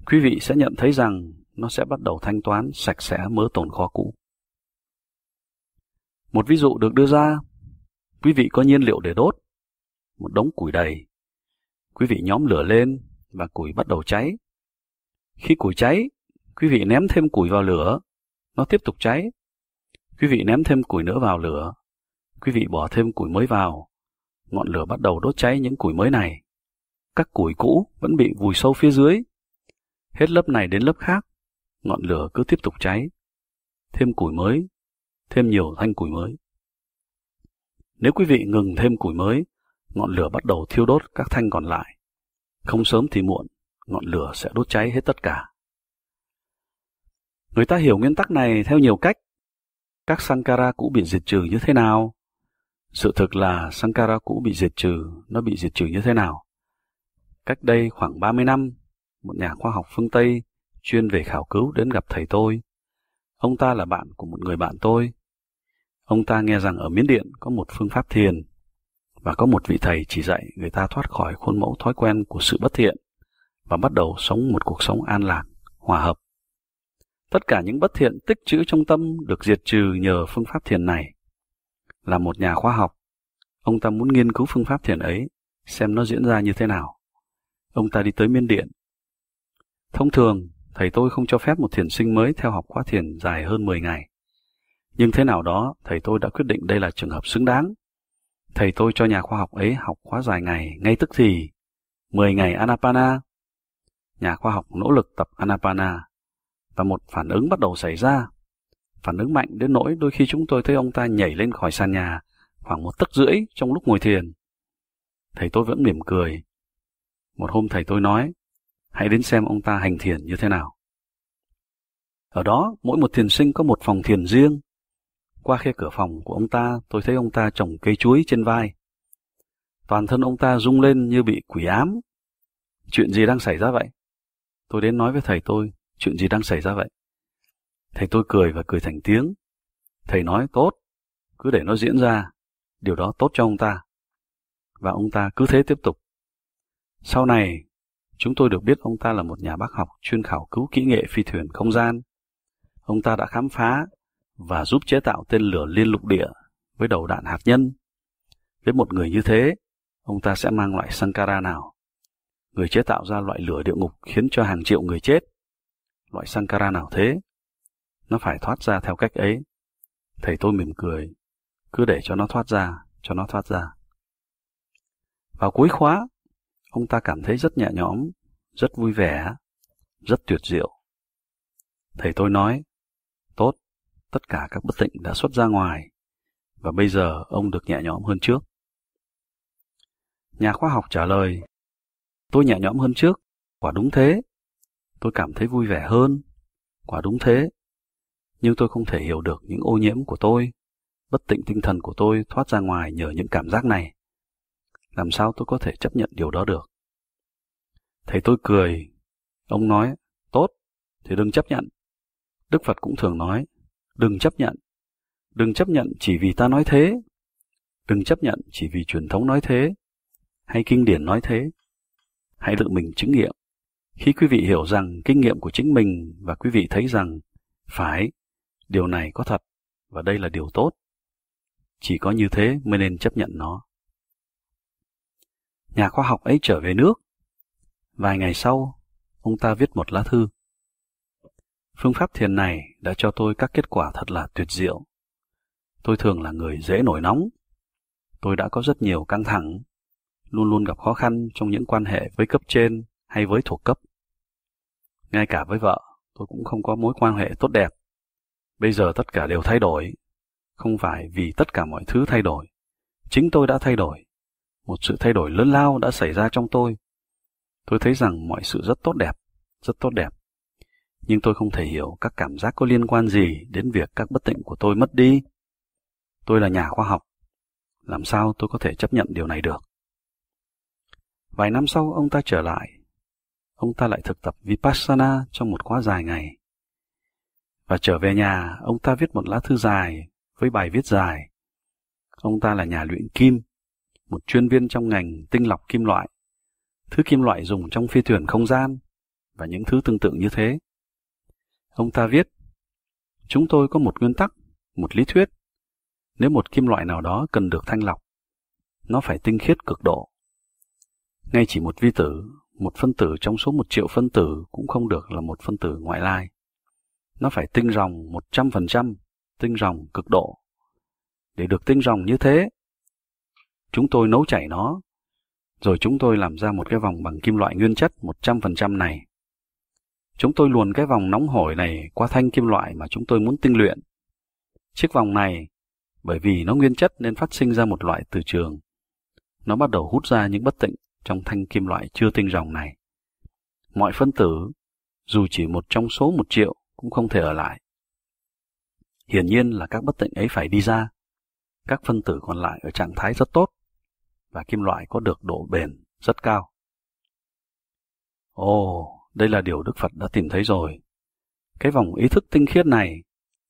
Quý vị sẽ nhận thấy rằng nó sẽ bắt đầu thanh toán sạch sẽ mớ tồn kho cũ. Một ví dụ được đưa ra, quý vị có nhiên liệu để đốt, một đống củi đầy. Quý vị nhóm lửa lên và củi bắt đầu cháy. Khi củi cháy, quý vị ném thêm củi vào lửa, nó tiếp tục cháy. Quý vị ném thêm củi nữa vào lửa, quý vị bỏ thêm củi mới vào, ngọn lửa bắt đầu đốt cháy những củi mới này. Các củi cũ vẫn bị vùi sâu phía dưới. Hết lớp này đến lớp khác, ngọn lửa cứ tiếp tục cháy. Thêm củi mới, thêm nhiều thanh củi mới. Nếu quý vị ngừng thêm củi mới, ngọn lửa bắt đầu thiêu đốt các thanh còn lại. Không sớm thì muộn, ngọn lửa sẽ đốt cháy hết tất cả. Người ta hiểu nguyên tắc này theo nhiều cách. Các Sankara cũ bị diệt trừ như thế nào? Sự thực là Sankara cũ bị diệt trừ, nó bị diệt trừ như thế nào? Cách đây khoảng 30 năm, một nhà khoa học phương Tây chuyên về khảo cứu đến gặp thầy tôi. Ông ta là bạn của một người bạn tôi. Ông ta nghe rằng ở Miến Điện có một phương pháp thiền và có một vị thầy chỉ dạy người ta thoát khỏi khuôn mẫu thói quen của sự bất thiện và bắt đầu sống một cuộc sống an lạc, hòa hợp. Tất cả những bất thiện tích trữ trong tâm được diệt trừ nhờ phương pháp thiền này. Là một nhà khoa học, ông ta muốn nghiên cứu phương pháp thiền ấy, xem nó diễn ra như thế nào. Ông ta đi tới Miên Điện. Thông thường, thầy tôi không cho phép một thiền sinh mới theo học khóa thiền dài hơn 10 ngày. Nhưng thế nào đó, thầy tôi đã quyết định đây là trường hợp xứng đáng Thầy tôi cho nhà khoa học ấy học khóa dài ngày, ngay tức thì. 10 ngày Anapana. Nhà khoa học nỗ lực tập Anapana. Và một phản ứng bắt đầu xảy ra. Phản ứng mạnh đến nỗi đôi khi chúng tôi thấy ông ta nhảy lên khỏi sàn nhà, khoảng một tức rưỡi trong lúc ngồi thiền. Thầy tôi vẫn mỉm cười. Một hôm thầy tôi nói, hãy đến xem ông ta hành thiền như thế nào. Ở đó, mỗi một thiền sinh có một phòng thiền riêng. Qua khe cửa phòng của ông ta, tôi thấy ông ta trồng cây chuối trên vai. Toàn thân ông ta rung lên như bị quỷ ám. Chuyện gì đang xảy ra vậy? Tôi đến nói với thầy tôi, chuyện gì đang xảy ra vậy? Thầy tôi cười và cười thành tiếng. Thầy nói tốt, cứ để nó diễn ra, điều đó tốt cho ông ta. Và ông ta cứ thế tiếp tục. Sau này, chúng tôi được biết ông ta là một nhà bác học chuyên khảo cứu kỹ nghệ phi thuyền không gian. Ông ta đã khám phá và giúp chế tạo tên lửa liên lục địa với đầu đạn hạt nhân. Với một người như thế, ông ta sẽ mang loại Sankara nào? Người chế tạo ra loại lửa địa ngục khiến cho hàng triệu người chết. Loại Sankara nào thế? Nó phải thoát ra theo cách ấy. Thầy tôi mỉm cười. Cứ để cho nó thoát ra, cho nó thoát ra. Vào cuối khóa, ông ta cảm thấy rất nhẹ nhõm, rất vui vẻ, rất tuyệt diệu. Thầy tôi nói, tất cả các bất tịnh đã xuất ra ngoài, và bây giờ ông được nhẹ nhõm hơn trước. Nhà khoa học trả lời, tôi nhẹ nhõm hơn trước, quả đúng thế. Tôi cảm thấy vui vẻ hơn, quả đúng thế. Nhưng tôi không thể hiểu được những ô nhiễm của tôi, bất tịnh tinh thần của tôi thoát ra ngoài nhờ những cảm giác này. Làm sao tôi có thể chấp nhận điều đó được? Thầy tôi cười, ông nói, tốt, thì đừng chấp nhận. Đức Phật cũng thường nói, Đừng chấp nhận. Đừng chấp nhận chỉ vì ta nói thế. Đừng chấp nhận chỉ vì truyền thống nói thế. Hay kinh điển nói thế. Hãy tự mình chứng nghiệm. Khi quý vị hiểu rằng kinh nghiệm của chính mình và quý vị thấy rằng phải, điều này có thật và đây là điều tốt. Chỉ có như thế mới nên chấp nhận nó. Nhà khoa học ấy trở về nước. Vài ngày sau, ông ta viết một lá thư. Phương pháp thiền này đã cho tôi các kết quả thật là tuyệt diệu. Tôi thường là người dễ nổi nóng. Tôi đã có rất nhiều căng thẳng, luôn luôn gặp khó khăn trong những quan hệ với cấp trên hay với thuộc cấp. Ngay cả với vợ, tôi cũng không có mối quan hệ tốt đẹp. Bây giờ tất cả đều thay đổi. Không phải vì tất cả mọi thứ thay đổi. Chính tôi đã thay đổi. Một sự thay đổi lớn lao đã xảy ra trong tôi. Tôi thấy rằng mọi sự rất tốt đẹp, rất tốt đẹp nhưng tôi không thể hiểu các cảm giác có liên quan gì đến việc các bất tịnh của tôi mất đi. Tôi là nhà khoa học. Làm sao tôi có thể chấp nhận điều này được? Vài năm sau, ông ta trở lại. Ông ta lại thực tập Vipassana trong một khóa dài ngày. Và trở về nhà, ông ta viết một lá thư dài với bài viết dài. Ông ta là nhà luyện kim, một chuyên viên trong ngành tinh lọc kim loại, thứ kim loại dùng trong phi thuyền không gian và những thứ tương tự như thế. Ông ta viết, chúng tôi có một nguyên tắc, một lý thuyết. Nếu một kim loại nào đó cần được thanh lọc, nó phải tinh khiết cực độ. Ngay chỉ một vi tử, một phân tử trong số một triệu phân tử cũng không được là một phân tử ngoại lai. Nó phải tinh ròng một trăm phần trăm tinh ròng cực độ. Để được tinh ròng như thế, chúng tôi nấu chảy nó, rồi chúng tôi làm ra một cái vòng bằng kim loại nguyên chất một trăm phần trăm này. Chúng tôi luồn cái vòng nóng hổi này qua thanh kim loại mà chúng tôi muốn tinh luyện. Chiếc vòng này, bởi vì nó nguyên chất nên phát sinh ra một loại từ trường. Nó bắt đầu hút ra những bất tịnh trong thanh kim loại chưa tinh ròng này. Mọi phân tử, dù chỉ một trong số một triệu, cũng không thể ở lại. Hiển nhiên là các bất tịnh ấy phải đi ra. Các phân tử còn lại ở trạng thái rất tốt, và kim loại có được độ bền rất cao. Ồ, đây là điều Đức Phật đã tìm thấy rồi. Cái vòng ý thức tinh khiết này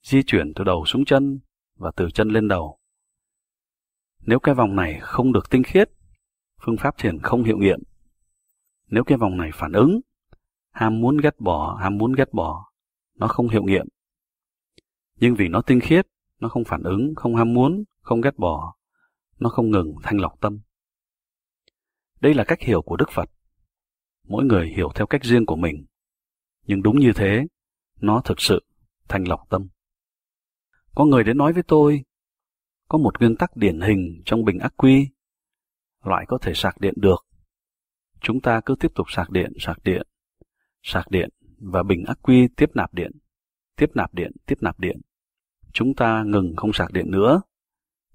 di chuyển từ đầu xuống chân và từ chân lên đầu. Nếu cái vòng này không được tinh khiết, phương pháp thiền không hiệu nghiệm. Nếu cái vòng này phản ứng, ham muốn ghét bỏ, ham muốn ghét bỏ, nó không hiệu nghiệm. Nhưng vì nó tinh khiết, nó không phản ứng, không ham muốn, không ghét bỏ, nó không ngừng thanh lọc tâm. Đây là cách hiểu của Đức Phật mỗi người hiểu theo cách riêng của mình. Nhưng đúng như thế, nó thực sự thanh lọc tâm. Có người đến nói với tôi, có một nguyên tắc điển hình trong bình ắc quy, loại có thể sạc điện được. Chúng ta cứ tiếp tục sạc điện, sạc điện, sạc điện và bình ắc quy tiếp nạp điện, tiếp nạp điện, tiếp nạp điện. Chúng ta ngừng không sạc điện nữa,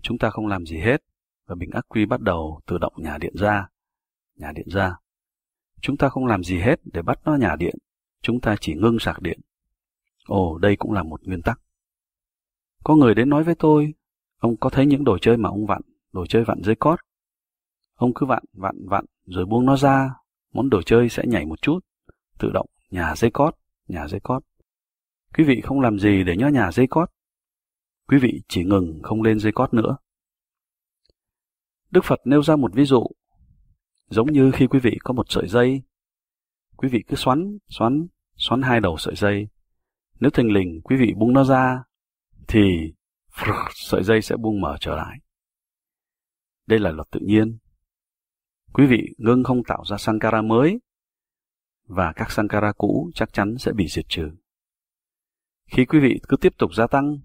chúng ta không làm gì hết và bình ắc quy bắt đầu tự động nhà điện ra, nhà điện ra. Chúng ta không làm gì hết để bắt nó nhả điện, chúng ta chỉ ngưng sạc điện. Ồ, đây cũng là một nguyên tắc. Có người đến nói với tôi, ông có thấy những đồ chơi mà ông vặn, đồ chơi vặn dưới cót. Ông cứ vặn, vặn, vặn, rồi buông nó ra, món đồ chơi sẽ nhảy một chút, tự động nhà dây cót, nhà dây cót. Quý vị không làm gì để nhó nhà dây cót. Quý vị chỉ ngừng không lên dây cót nữa. Đức Phật nêu ra một ví dụ Giống như khi quý vị có một sợi dây, quý vị cứ xoắn, xoắn, xoắn hai đầu sợi dây. Nếu thình lình quý vị buông nó ra, thì sợi dây sẽ buông mở trở lại. Đây là luật tự nhiên. Quý vị ngưng không tạo ra sankara mới, và các sankara cũ chắc chắn sẽ bị diệt trừ. Khi quý vị cứ tiếp tục gia tăng,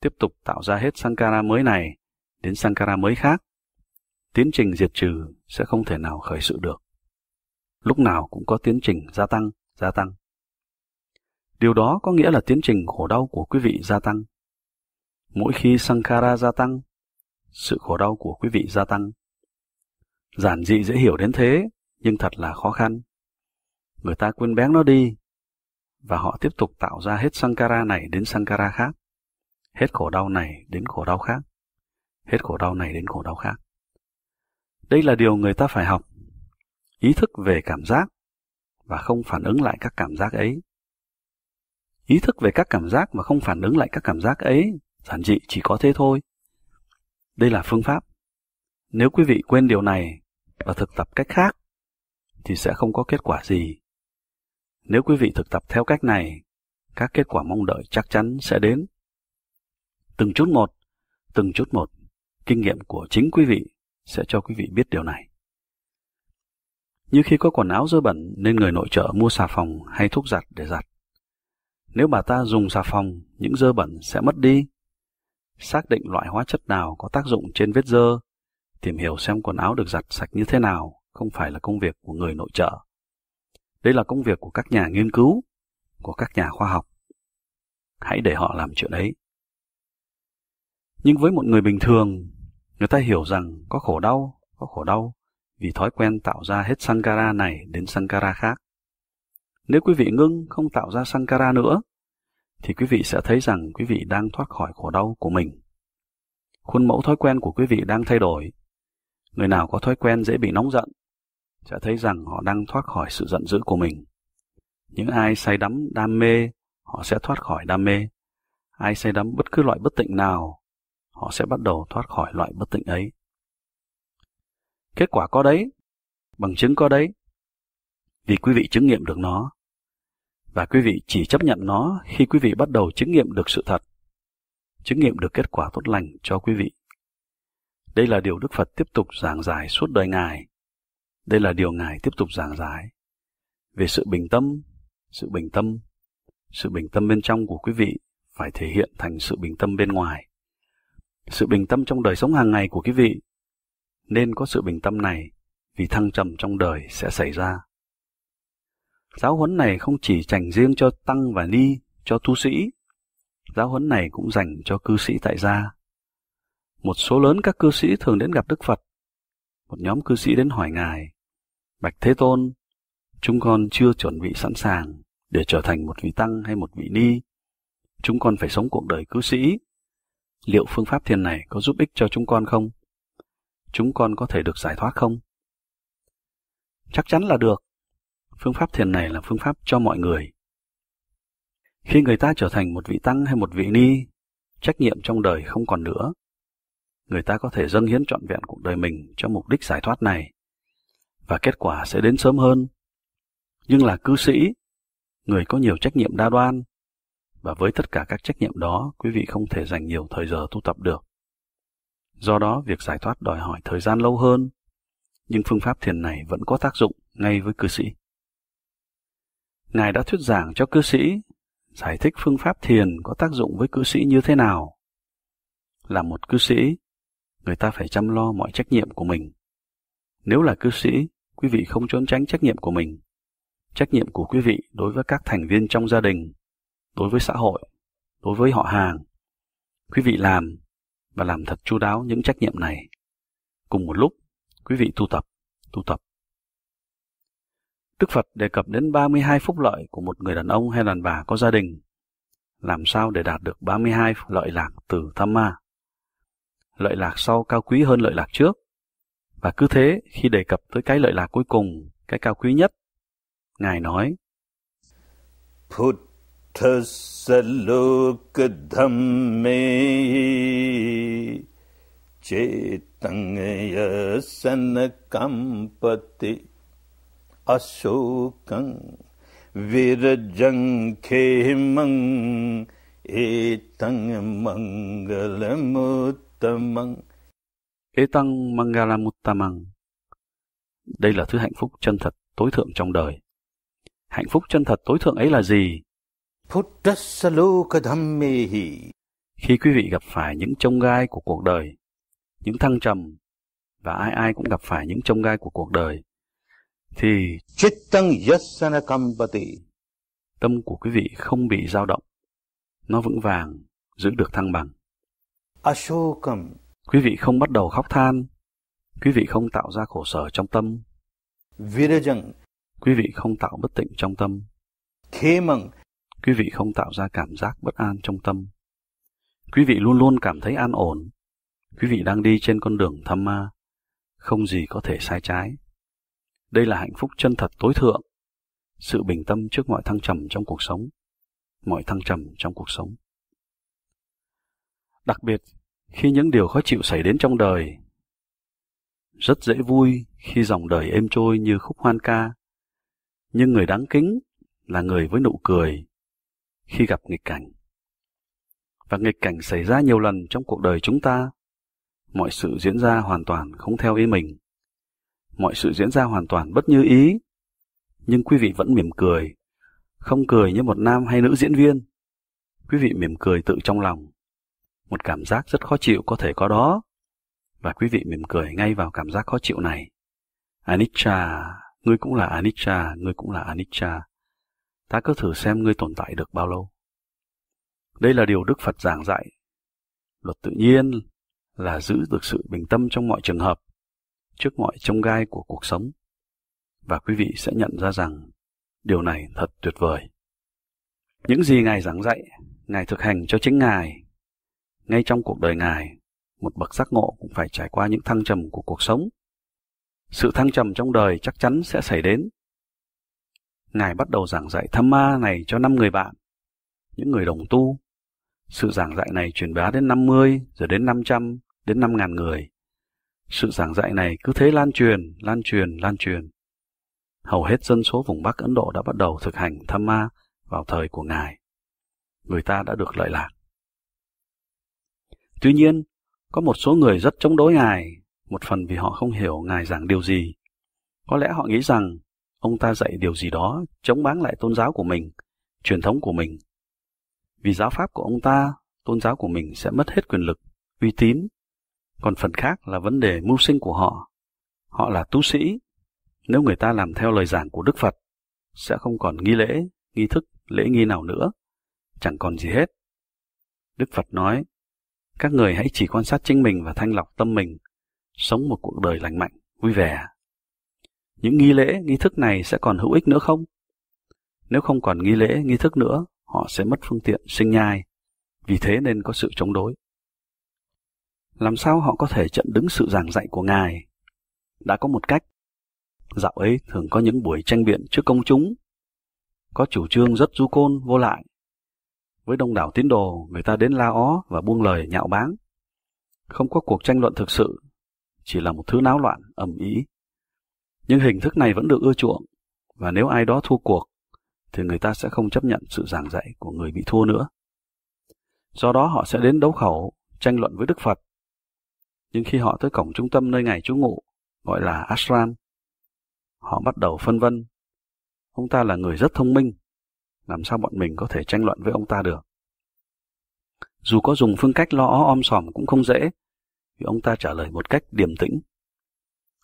tiếp tục tạo ra hết sankara mới này đến sankara mới khác, tiến trình diệt trừ sẽ không thể nào khởi sự được. Lúc nào cũng có tiến trình gia tăng, gia tăng. Điều đó có nghĩa là tiến trình khổ đau của quý vị gia tăng. Mỗi khi Sankara gia tăng, sự khổ đau của quý vị gia tăng. Giản dị dễ hiểu đến thế, nhưng thật là khó khăn. Người ta quên bén nó đi, và họ tiếp tục tạo ra hết Sankara này đến Sankara khác, hết khổ đau này đến khổ đau khác, hết khổ đau này đến khổ đau khác. Đây là điều người ta phải học. Ý thức về cảm giác và không phản ứng lại các cảm giác ấy. Ý thức về các cảm giác mà không phản ứng lại các cảm giác ấy, giản dị chỉ có thế thôi. Đây là phương pháp. Nếu quý vị quên điều này và thực tập cách khác, thì sẽ không có kết quả gì. Nếu quý vị thực tập theo cách này, các kết quả mong đợi chắc chắn sẽ đến. Từng chút một, từng chút một, kinh nghiệm của chính quý vị sẽ cho quý vị biết điều này. Như khi có quần áo dơ bẩn nên người nội trợ mua xà phòng hay thuốc giặt để giặt. Nếu bà ta dùng xà phòng, những dơ bẩn sẽ mất đi. Xác định loại hóa chất nào có tác dụng trên vết dơ, tìm hiểu xem quần áo được giặt sạch như thế nào không phải là công việc của người nội trợ. Đây là công việc của các nhà nghiên cứu, của các nhà khoa học. Hãy để họ làm chuyện ấy. Nhưng với một người bình thường, Người ta hiểu rằng có khổ đau, có khổ đau vì thói quen tạo ra hết Sankara này đến Sankara khác. Nếu quý vị ngưng không tạo ra Sankara nữa, thì quý vị sẽ thấy rằng quý vị đang thoát khỏi khổ đau của mình. Khuôn mẫu thói quen của quý vị đang thay đổi. Người nào có thói quen dễ bị nóng giận, sẽ thấy rằng họ đang thoát khỏi sự giận dữ của mình. Những ai say đắm đam mê, họ sẽ thoát khỏi đam mê. Ai say đắm bất cứ loại bất tịnh nào, họ sẽ bắt đầu thoát khỏi loại bất tịnh ấy. Kết quả có đấy, bằng chứng có đấy, vì quý vị chứng nghiệm được nó, và quý vị chỉ chấp nhận nó khi quý vị bắt đầu chứng nghiệm được sự thật, chứng nghiệm được kết quả tốt lành cho quý vị. Đây là điều Đức Phật tiếp tục giảng giải suốt đời Ngài. Đây là điều Ngài tiếp tục giảng giải về sự bình tâm, sự bình tâm, sự bình tâm bên trong của quý vị phải thể hiện thành sự bình tâm bên ngoài sự bình tâm trong đời sống hàng ngày của quý vị. Nên có sự bình tâm này vì thăng trầm trong đời sẽ xảy ra. Giáo huấn này không chỉ dành riêng cho tăng và ni, cho tu sĩ. Giáo huấn này cũng dành cho cư sĩ tại gia. Một số lớn các cư sĩ thường đến gặp Đức Phật. Một nhóm cư sĩ đến hỏi Ngài, Bạch Thế Tôn, chúng con chưa chuẩn bị sẵn sàng để trở thành một vị tăng hay một vị ni. Chúng con phải sống cuộc đời cư sĩ liệu phương pháp thiền này có giúp ích cho chúng con không? Chúng con có thể được giải thoát không? Chắc chắn là được. Phương pháp thiền này là phương pháp cho mọi người. Khi người ta trở thành một vị tăng hay một vị ni, trách nhiệm trong đời không còn nữa. Người ta có thể dâng hiến trọn vẹn cuộc đời mình cho mục đích giải thoát này, và kết quả sẽ đến sớm hơn. Nhưng là cư sĩ, người có nhiều trách nhiệm đa đoan, và với tất cả các trách nhiệm đó, quý vị không thể dành nhiều thời giờ tu tập được. Do đó, việc giải thoát đòi hỏi thời gian lâu hơn, nhưng phương pháp thiền này vẫn có tác dụng ngay với cư sĩ. Ngài đã thuyết giảng cho cư sĩ, giải thích phương pháp thiền có tác dụng với cư sĩ như thế nào. Là một cư sĩ, người ta phải chăm lo mọi trách nhiệm của mình. Nếu là cư sĩ, quý vị không trốn tránh trách nhiệm của mình. Trách nhiệm của quý vị đối với các thành viên trong gia đình, đối với xã hội, đối với họ hàng. Quý vị làm và làm thật chu đáo những trách nhiệm này. Cùng một lúc, quý vị tu tập, tu tập. Đức Phật đề cập đến 32 phúc lợi của một người đàn ông hay đàn bà có gia đình. Làm sao để đạt được 32 lợi lạc từ tham ma? Lợi lạc sau cao quý hơn lợi lạc trước. Và cứ thế, khi đề cập tới cái lợi lạc cuối cùng, cái cao quý nhất, Ngài nói, Put ठसलोकधम्मे चेतङ्यसनकम्पति अशोकं विरजङ्खेमं एतं मङ्गलमुत्तमं एतं मङ्गलमुत्तमं Đây là thứ hạnh phúc chân thật tối thượng trong đời. Hạnh phúc chân thật tối thượng ấy là gì? Khi quý vị gặp phải những trông gai của cuộc đời, những thăng trầm, và ai ai cũng gặp phải những trông gai của cuộc đời, thì Chittang Yasana Kampati tâm của quý vị không bị dao động. Nó vững vàng, giữ được thăng bằng. Ashokam Quý vị không bắt đầu khóc than. Quý vị không tạo ra khổ sở trong tâm. Virajang Quý vị không tạo bất tịnh trong tâm. Khemang quý vị không tạo ra cảm giác bất an trong tâm. Quý vị luôn luôn cảm thấy an ổn. Quý vị đang đi trên con đường thâm ma, không gì có thể sai trái. Đây là hạnh phúc chân thật tối thượng, sự bình tâm trước mọi thăng trầm trong cuộc sống, mọi thăng trầm trong cuộc sống. Đặc biệt, khi những điều khó chịu xảy đến trong đời, rất dễ vui khi dòng đời êm trôi như khúc hoan ca. Nhưng người đáng kính là người với nụ cười, khi gặp nghịch cảnh. Và nghịch cảnh xảy ra nhiều lần trong cuộc đời chúng ta. Mọi sự diễn ra hoàn toàn không theo ý mình. Mọi sự diễn ra hoàn toàn bất như ý. Nhưng quý vị vẫn mỉm cười. Không cười như một nam hay nữ diễn viên. Quý vị mỉm cười tự trong lòng. Một cảm giác rất khó chịu có thể có đó. Và quý vị mỉm cười ngay vào cảm giác khó chịu này. Anicca, ngươi cũng là Anicca, ngươi cũng là Anicca ta cứ thử xem ngươi tồn tại được bao lâu. Đây là điều Đức Phật giảng dạy. Luật tự nhiên là giữ được sự bình tâm trong mọi trường hợp, trước mọi trông gai của cuộc sống. Và quý vị sẽ nhận ra rằng điều này thật tuyệt vời. Những gì Ngài giảng dạy, Ngài thực hành cho chính Ngài. Ngay trong cuộc đời Ngài, một bậc giác ngộ cũng phải trải qua những thăng trầm của cuộc sống. Sự thăng trầm trong đời chắc chắn sẽ xảy đến Ngài bắt đầu giảng dạy tham ma này cho năm người bạn, những người đồng tu. Sự giảng dạy này truyền bá đến 50, rồi đến 500, đến 5 ngàn người. Sự giảng dạy này cứ thế lan truyền, lan truyền, lan truyền. Hầu hết dân số vùng Bắc Ấn Độ đã bắt đầu thực hành tham ma vào thời của Ngài. Người ta đã được lợi lạc. Tuy nhiên, có một số người rất chống đối Ngài, một phần vì họ không hiểu Ngài giảng điều gì. Có lẽ họ nghĩ rằng ông ta dạy điều gì đó chống báng lại tôn giáo của mình, truyền thống của mình. Vì giáo pháp của ông ta, tôn giáo của mình sẽ mất hết quyền lực, uy tín. Còn phần khác là vấn đề mưu sinh của họ. Họ là tu sĩ. Nếu người ta làm theo lời giảng của Đức Phật, sẽ không còn nghi lễ, nghi thức, lễ nghi nào nữa. Chẳng còn gì hết. Đức Phật nói, các người hãy chỉ quan sát chính mình và thanh lọc tâm mình, sống một cuộc đời lành mạnh, vui vẻ, những nghi lễ, nghi thức này sẽ còn hữu ích nữa không? Nếu không còn nghi lễ, nghi thức nữa, họ sẽ mất phương tiện sinh nhai, vì thế nên có sự chống đối. Làm sao họ có thể chặn đứng sự giảng dạy của Ngài? Đã có một cách. Dạo ấy thường có những buổi tranh biện trước công chúng, có chủ trương rất du côn, vô lại. Với đông đảo tín đồ, người ta đến la ó và buông lời nhạo báng. Không có cuộc tranh luận thực sự, chỉ là một thứ náo loạn, ầm ĩ nhưng hình thức này vẫn được ưa chuộng, và nếu ai đó thua cuộc, thì người ta sẽ không chấp nhận sự giảng dạy của người bị thua nữa. Do đó họ sẽ đến đấu khẩu, tranh luận với Đức Phật. Nhưng khi họ tới cổng trung tâm nơi ngài trú ngụ, gọi là ashram, họ bắt đầu phân vân. Ông ta là người rất thông minh, làm sao bọn mình có thể tranh luận với ông ta được? Dù có dùng phương cách lo ó om sòm cũng không dễ, vì ông ta trả lời một cách điềm tĩnh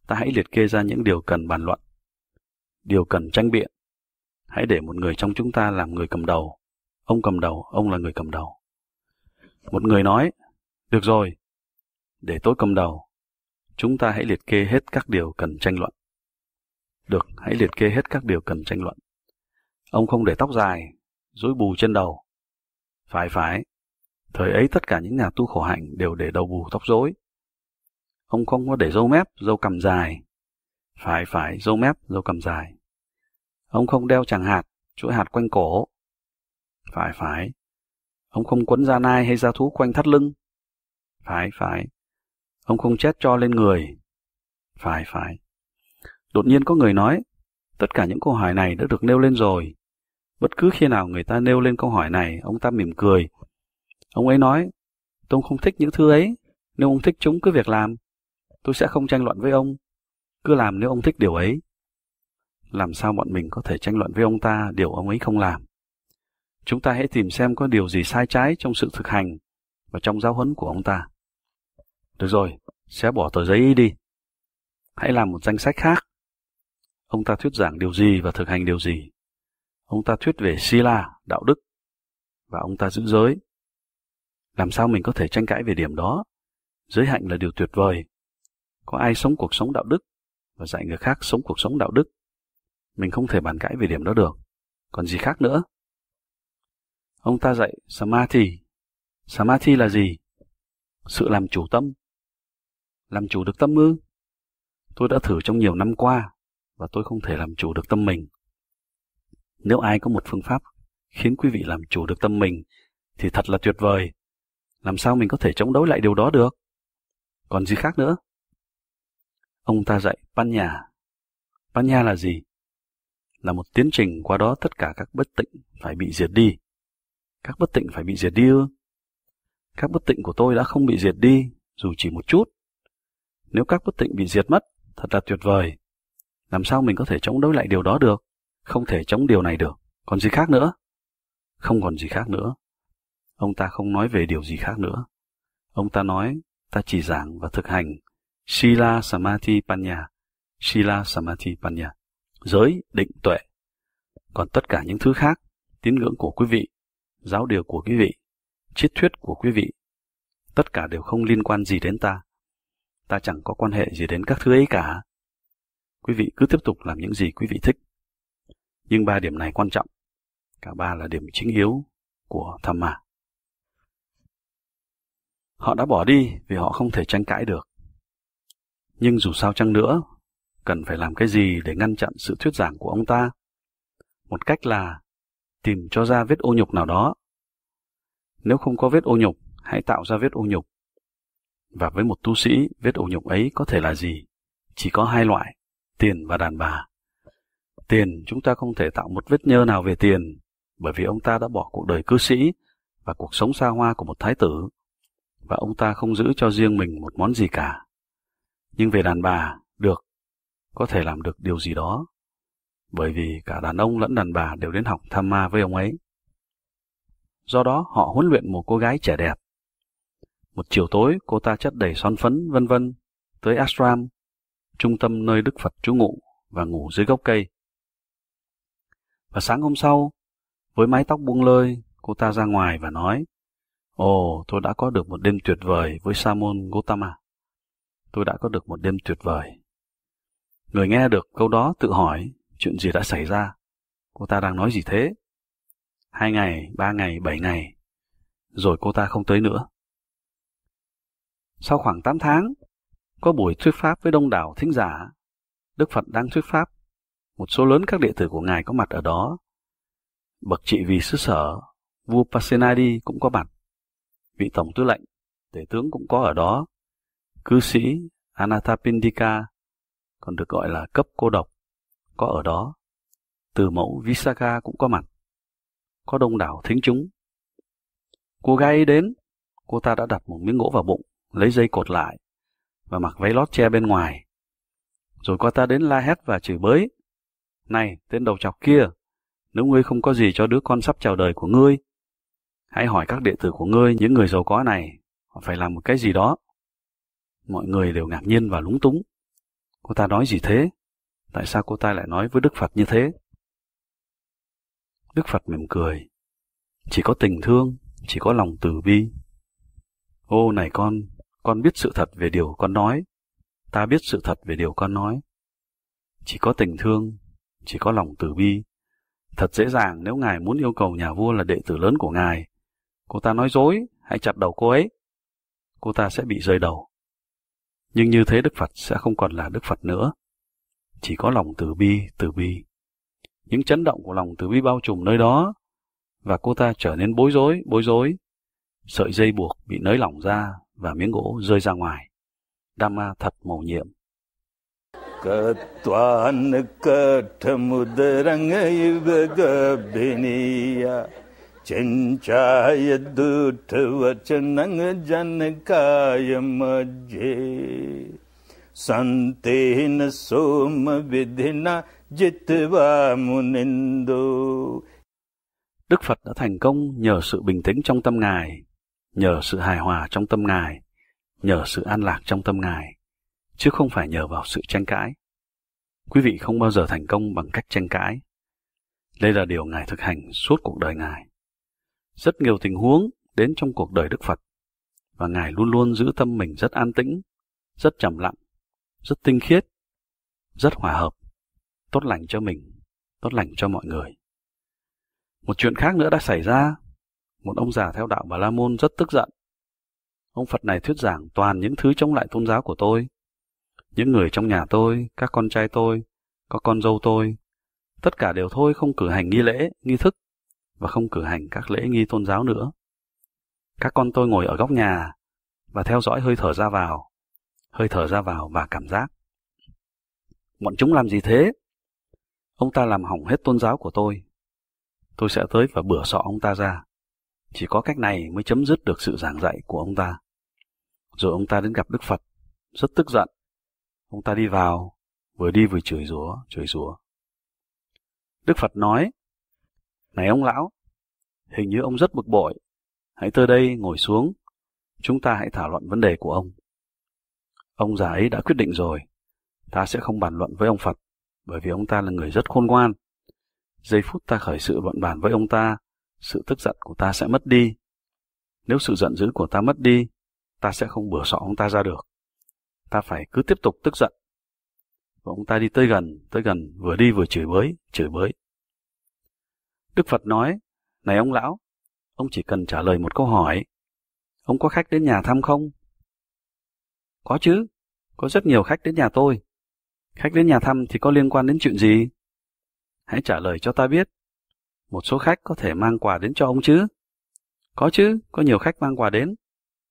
ta hãy liệt kê ra những điều cần bàn luận, điều cần tranh biện. Hãy để một người trong chúng ta làm người cầm đầu. Ông cầm đầu, ông là người cầm đầu. Một người nói, được rồi, để tôi cầm đầu. Chúng ta hãy liệt kê hết các điều cần tranh luận. Được, hãy liệt kê hết các điều cần tranh luận. Ông không để tóc dài, rối bù trên đầu. Phải phải, thời ấy tất cả những nhà tu khổ hạnh đều để đầu bù tóc rối, Ông không có để râu mép, râu cằm dài. Phải, phải, râu mép, râu cằm dài. Ông không đeo chẳng hạt, chuỗi hạt quanh cổ. Phải, phải. Ông không quấn da nai hay da thú quanh thắt lưng. Phải, phải. Ông không chết cho lên người. Phải, phải. Đột nhiên có người nói, tất cả những câu hỏi này đã được nêu lên rồi. Bất cứ khi nào người ta nêu lên câu hỏi này, ông ta mỉm cười. Ông ấy nói, tôi không thích những thứ ấy, nếu ông thích chúng cứ việc làm. Tôi sẽ không tranh luận với ông. Cứ làm nếu ông thích điều ấy. Làm sao bọn mình có thể tranh luận với ông ta điều ông ấy không làm? Chúng ta hãy tìm xem có điều gì sai trái trong sự thực hành và trong giáo huấn của ông ta. Được rồi, sẽ bỏ tờ giấy đi. Hãy làm một danh sách khác. Ông ta thuyết giảng điều gì và thực hành điều gì? Ông ta thuyết về Sila, đạo đức, và ông ta giữ giới. Làm sao mình có thể tranh cãi về điểm đó? Giới hạnh là điều tuyệt vời, có ai sống cuộc sống đạo đức và dạy người khác sống cuộc sống đạo đức mình không thể bàn cãi về điểm đó được còn gì khác nữa ông ta dạy samadhi samadhi là gì sự làm chủ tâm làm chủ được tâm ư tôi đã thử trong nhiều năm qua và tôi không thể làm chủ được tâm mình nếu ai có một phương pháp khiến quý vị làm chủ được tâm mình thì thật là tuyệt vời làm sao mình có thể chống đối lại điều đó được còn gì khác nữa Ông ta dạy Panya. Panya là gì? Là một tiến trình qua đó tất cả các bất tịnh phải bị diệt đi. Các bất tịnh phải bị diệt đi ư? Các bất tịnh của tôi đã không bị diệt đi, dù chỉ một chút. Nếu các bất tịnh bị diệt mất, thật là tuyệt vời. Làm sao mình có thể chống đối lại điều đó được? Không thể chống điều này được. Còn gì khác nữa? Không còn gì khác nữa. Ông ta không nói về điều gì khác nữa. Ông ta nói, ta chỉ giảng và thực hành Sila Samadhi Panya, Sila Samadhi Panya, giới định tuệ. Còn tất cả những thứ khác, tín ngưỡng của quý vị, giáo điều của quý vị, triết thuyết của quý vị, tất cả đều không liên quan gì đến ta. Ta chẳng có quan hệ gì đến các thứ ấy cả. Quý vị cứ tiếp tục làm những gì quý vị thích. Nhưng ba điểm này quan trọng. Cả ba là điểm chính yếu của tham mà. Họ đã bỏ đi vì họ không thể tranh cãi được nhưng dù sao chăng nữa, cần phải làm cái gì để ngăn chặn sự thuyết giảng của ông ta? Một cách là tìm cho ra vết ô nhục nào đó. Nếu không có vết ô nhục, hãy tạo ra vết ô nhục. Và với một tu sĩ, vết ô nhục ấy có thể là gì? Chỉ có hai loại, tiền và đàn bà. Tiền, chúng ta không thể tạo một vết nhơ nào về tiền, bởi vì ông ta đã bỏ cuộc đời cư sĩ và cuộc sống xa hoa của một thái tử, và ông ta không giữ cho riêng mình một món gì cả. Nhưng về đàn bà, được, có thể làm được điều gì đó. Bởi vì cả đàn ông lẫn đàn bà đều đến học tham ma với ông ấy. Do đó họ huấn luyện một cô gái trẻ đẹp. Một chiều tối cô ta chất đầy son phấn, vân vân, tới Ashram, trung tâm nơi Đức Phật trú ngụ và ngủ dưới gốc cây. Và sáng hôm sau, với mái tóc buông lơi, cô ta ra ngoài và nói, Ồ, tôi đã có được một đêm tuyệt vời với sa môn Gautama tôi đã có được một đêm tuyệt vời. Người nghe được câu đó tự hỏi, chuyện gì đã xảy ra? Cô ta đang nói gì thế? Hai ngày, ba ngày, bảy ngày, rồi cô ta không tới nữa. Sau khoảng tám tháng, có buổi thuyết pháp với đông đảo thính giả. Đức Phật đang thuyết pháp. Một số lớn các đệ tử của Ngài có mặt ở đó. Bậc trị vì xứ sở, vua Pasenadi cũng có mặt. Vị Tổng tư lệnh, Tể tướng cũng có ở đó cư sĩ Anathapindika còn được gọi là cấp cô độc, có ở đó. Từ mẫu Visakha cũng có mặt, có đông đảo thính chúng. Cô gái ấy đến, cô ta đã đặt một miếng gỗ vào bụng, lấy dây cột lại và mặc váy lót che bên ngoài. Rồi cô ta đến la hét và chửi bới. Này, tên đầu chọc kia, nếu ngươi không có gì cho đứa con sắp chào đời của ngươi, hãy hỏi các đệ tử của ngươi, những người giàu có này, họ phải làm một cái gì đó. Mọi người đều ngạc nhiên và lúng túng. Cô ta nói gì thế? Tại sao cô ta lại nói với Đức Phật như thế? Đức Phật mỉm cười. Chỉ có tình thương, chỉ có lòng từ bi. Ô này con, con biết sự thật về điều con nói. Ta biết sự thật về điều con nói. Chỉ có tình thương, chỉ có lòng từ bi. Thật dễ dàng nếu ngài muốn yêu cầu nhà vua là đệ tử lớn của ngài. Cô ta nói dối, hãy chặt đầu cô ấy. Cô ta sẽ bị rơi đầu. Nhưng như thế Đức Phật sẽ không còn là Đức Phật nữa. Chỉ có lòng từ bi, từ bi. Những chấn động của lòng từ bi bao trùm nơi đó và cô ta trở nên bối rối, bối rối. Sợi dây buộc bị nới lỏng ra và miếng gỗ rơi ra ngoài. Dhamma thật màu nhiệm. Katwan kathamudrangayivaga biniya चिञ्चायदूर्ध्वचनङ्गजनकायमज्जे सन्तेन सोमविधिना जित्वा मुनिन्दो Đức Phật đã thành công nhờ sự bình tĩnh trong tâm Ngài, nhờ sự hài hòa trong tâm Ngài, nhờ sự an lạc trong tâm Ngài, chứ không phải nhờ vào sự tranh cãi. Quý vị không bao giờ thành công bằng cách tranh cãi. Đây là điều Ngài thực hành suốt cuộc đời Ngài rất nhiều tình huống đến trong cuộc đời Đức Phật và Ngài luôn luôn giữ tâm mình rất an tĩnh, rất trầm lặng, rất tinh khiết, rất hòa hợp, tốt lành cho mình, tốt lành cho mọi người. Một chuyện khác nữa đã xảy ra, một ông già theo đạo Bà La Môn rất tức giận. Ông Phật này thuyết giảng toàn những thứ chống lại tôn giáo của tôi. Những người trong nhà tôi, các con trai tôi, các con dâu tôi, tất cả đều thôi không cử hành nghi lễ, nghi thức, và không cử hành các lễ nghi tôn giáo nữa. Các con tôi ngồi ở góc nhà và theo dõi hơi thở ra vào, hơi thở ra vào và cảm giác. Bọn chúng làm gì thế? Ông ta làm hỏng hết tôn giáo của tôi. Tôi sẽ tới và bửa sọ ông ta ra. Chỉ có cách này mới chấm dứt được sự giảng dạy của ông ta. Rồi ông ta đến gặp Đức Phật, rất tức giận. Ông ta đi vào, vừa đi vừa chửi rủa, chửi rủa. Đức Phật nói, này ông lão, hình như ông rất bực bội. Hãy tới đây ngồi xuống, chúng ta hãy thảo luận vấn đề của ông. Ông già ấy đã quyết định rồi, ta sẽ không bàn luận với ông Phật, bởi vì ông ta là người rất khôn ngoan. Giây phút ta khởi sự luận bàn với ông ta, sự tức giận của ta sẽ mất đi. Nếu sự giận dữ của ta mất đi, ta sẽ không bừa sọ ông ta ra được. Ta phải cứ tiếp tục tức giận. Và ông ta đi tới gần, tới gần, vừa đi vừa chửi bới, chửi bới, Đức Phật nói, này ông lão, ông chỉ cần trả lời một câu hỏi. Ông có khách đến nhà thăm không? Có chứ, có rất nhiều khách đến nhà tôi. Khách đến nhà thăm thì có liên quan đến chuyện gì? Hãy trả lời cho ta biết. Một số khách có thể mang quà đến cho ông chứ? Có chứ, có nhiều khách mang quà đến.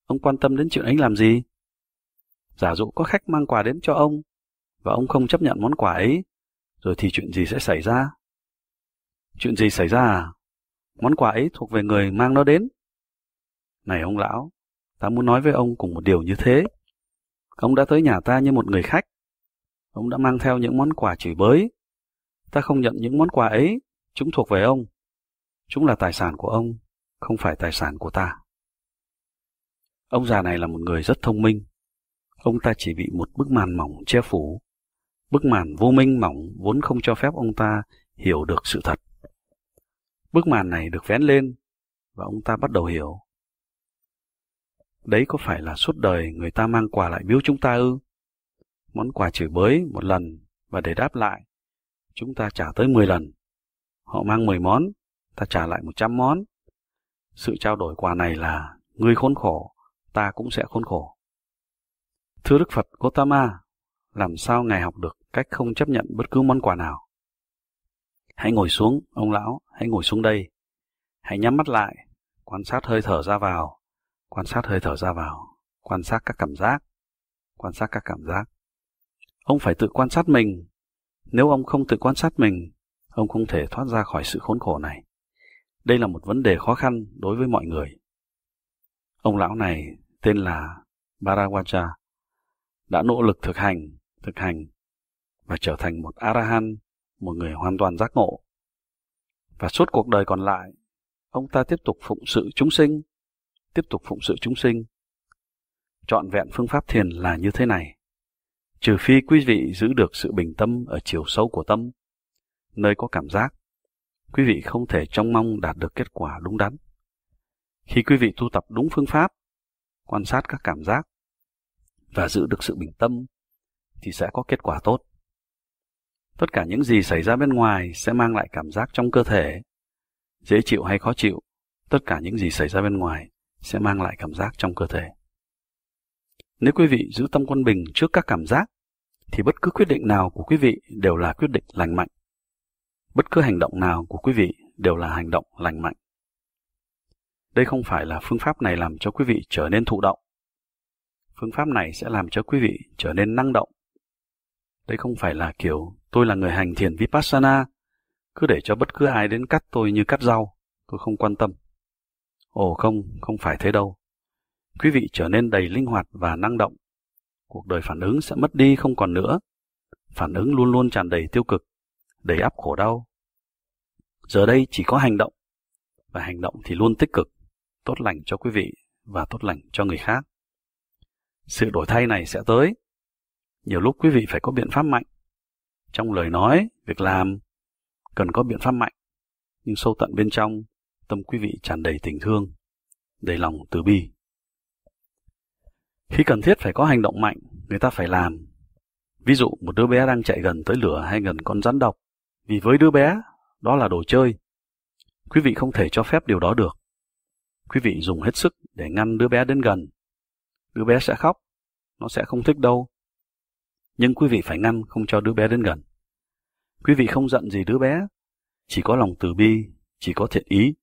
Ông quan tâm đến chuyện ấy làm gì? Giả dụ có khách mang quà đến cho ông, và ông không chấp nhận món quà ấy, rồi thì chuyện gì sẽ xảy ra? Chuyện gì xảy ra à? Món quà ấy thuộc về người mang nó đến. Này ông lão, ta muốn nói với ông cùng một điều như thế. Ông đã tới nhà ta như một người khách. Ông đã mang theo những món quà chửi bới. Ta không nhận những món quà ấy, chúng thuộc về ông. Chúng là tài sản của ông, không phải tài sản của ta. Ông già này là một người rất thông minh. Ông ta chỉ bị một bức màn mỏng che phủ. Bức màn vô minh mỏng vốn không cho phép ông ta hiểu được sự thật. Bức màn này được vén lên và ông ta bắt đầu hiểu. Đấy có phải là suốt đời người ta mang quà lại biếu chúng ta ư? Món quà chửi bới một lần và để đáp lại, chúng ta trả tới mười lần. Họ mang mười món, ta trả lại một trăm món. Sự trao đổi quà này là người khốn khổ, ta cũng sẽ khốn khổ. Thưa Đức Phật Gotama, làm sao Ngài học được cách không chấp nhận bất cứ món quà nào? Hãy ngồi xuống, ông lão, Hãy ngồi xuống đây. Hãy nhắm mắt lại, quan sát hơi thở ra vào, quan sát hơi thở ra vào, quan sát các cảm giác, quan sát các cảm giác. Ông phải tự quan sát mình. Nếu ông không tự quan sát mình, ông không thể thoát ra khỏi sự khốn khổ này. Đây là một vấn đề khó khăn đối với mọi người. Ông lão này tên là Barawaja đã nỗ lực thực hành, thực hành và trở thành một Arahan, một người hoàn toàn giác ngộ. Và suốt cuộc đời còn lại, ông ta tiếp tục phụng sự chúng sinh, tiếp tục phụng sự chúng sinh. Chọn vẹn phương pháp thiền là như thế này. Trừ phi quý vị giữ được sự bình tâm ở chiều sâu của tâm, nơi có cảm giác, quý vị không thể trông mong đạt được kết quả đúng đắn. Khi quý vị tu tập đúng phương pháp, quan sát các cảm giác và giữ được sự bình tâm thì sẽ có kết quả tốt. Tất cả những gì xảy ra bên ngoài sẽ mang lại cảm giác trong cơ thể. Dễ chịu hay khó chịu, tất cả những gì xảy ra bên ngoài sẽ mang lại cảm giác trong cơ thể. Nếu quý vị giữ tâm quân bình trước các cảm giác, thì bất cứ quyết định nào của quý vị đều là quyết định lành mạnh. Bất cứ hành động nào của quý vị đều là hành động lành mạnh. Đây không phải là phương pháp này làm cho quý vị trở nên thụ động. Phương pháp này sẽ làm cho quý vị trở nên năng động. Đây không phải là kiểu Tôi là người hành thiền Vipassana, cứ để cho bất cứ ai đến cắt tôi như cắt rau, tôi không quan tâm. Ồ không, không phải thế đâu. Quý vị trở nên đầy linh hoạt và năng động. Cuộc đời phản ứng sẽ mất đi không còn nữa. Phản ứng luôn luôn tràn đầy tiêu cực, đầy áp khổ đau. Giờ đây chỉ có hành động, và hành động thì luôn tích cực, tốt lành cho quý vị và tốt lành cho người khác. Sự đổi thay này sẽ tới. Nhiều lúc quý vị phải có biện pháp mạnh trong lời nói, việc làm, cần có biện pháp mạnh, nhưng sâu tận bên trong, tâm quý vị tràn đầy tình thương, đầy lòng từ bi. Khi cần thiết phải có hành động mạnh, người ta phải làm. Ví dụ một đứa bé đang chạy gần tới lửa hay gần con rắn độc, vì với đứa bé, đó là đồ chơi. Quý vị không thể cho phép điều đó được. Quý vị dùng hết sức để ngăn đứa bé đến gần. Đứa bé sẽ khóc, nó sẽ không thích đâu. Nhưng quý vị phải ngăn không cho đứa bé đến gần. Quý vị không giận gì đứa bé, chỉ có lòng từ bi, chỉ có thiện ý.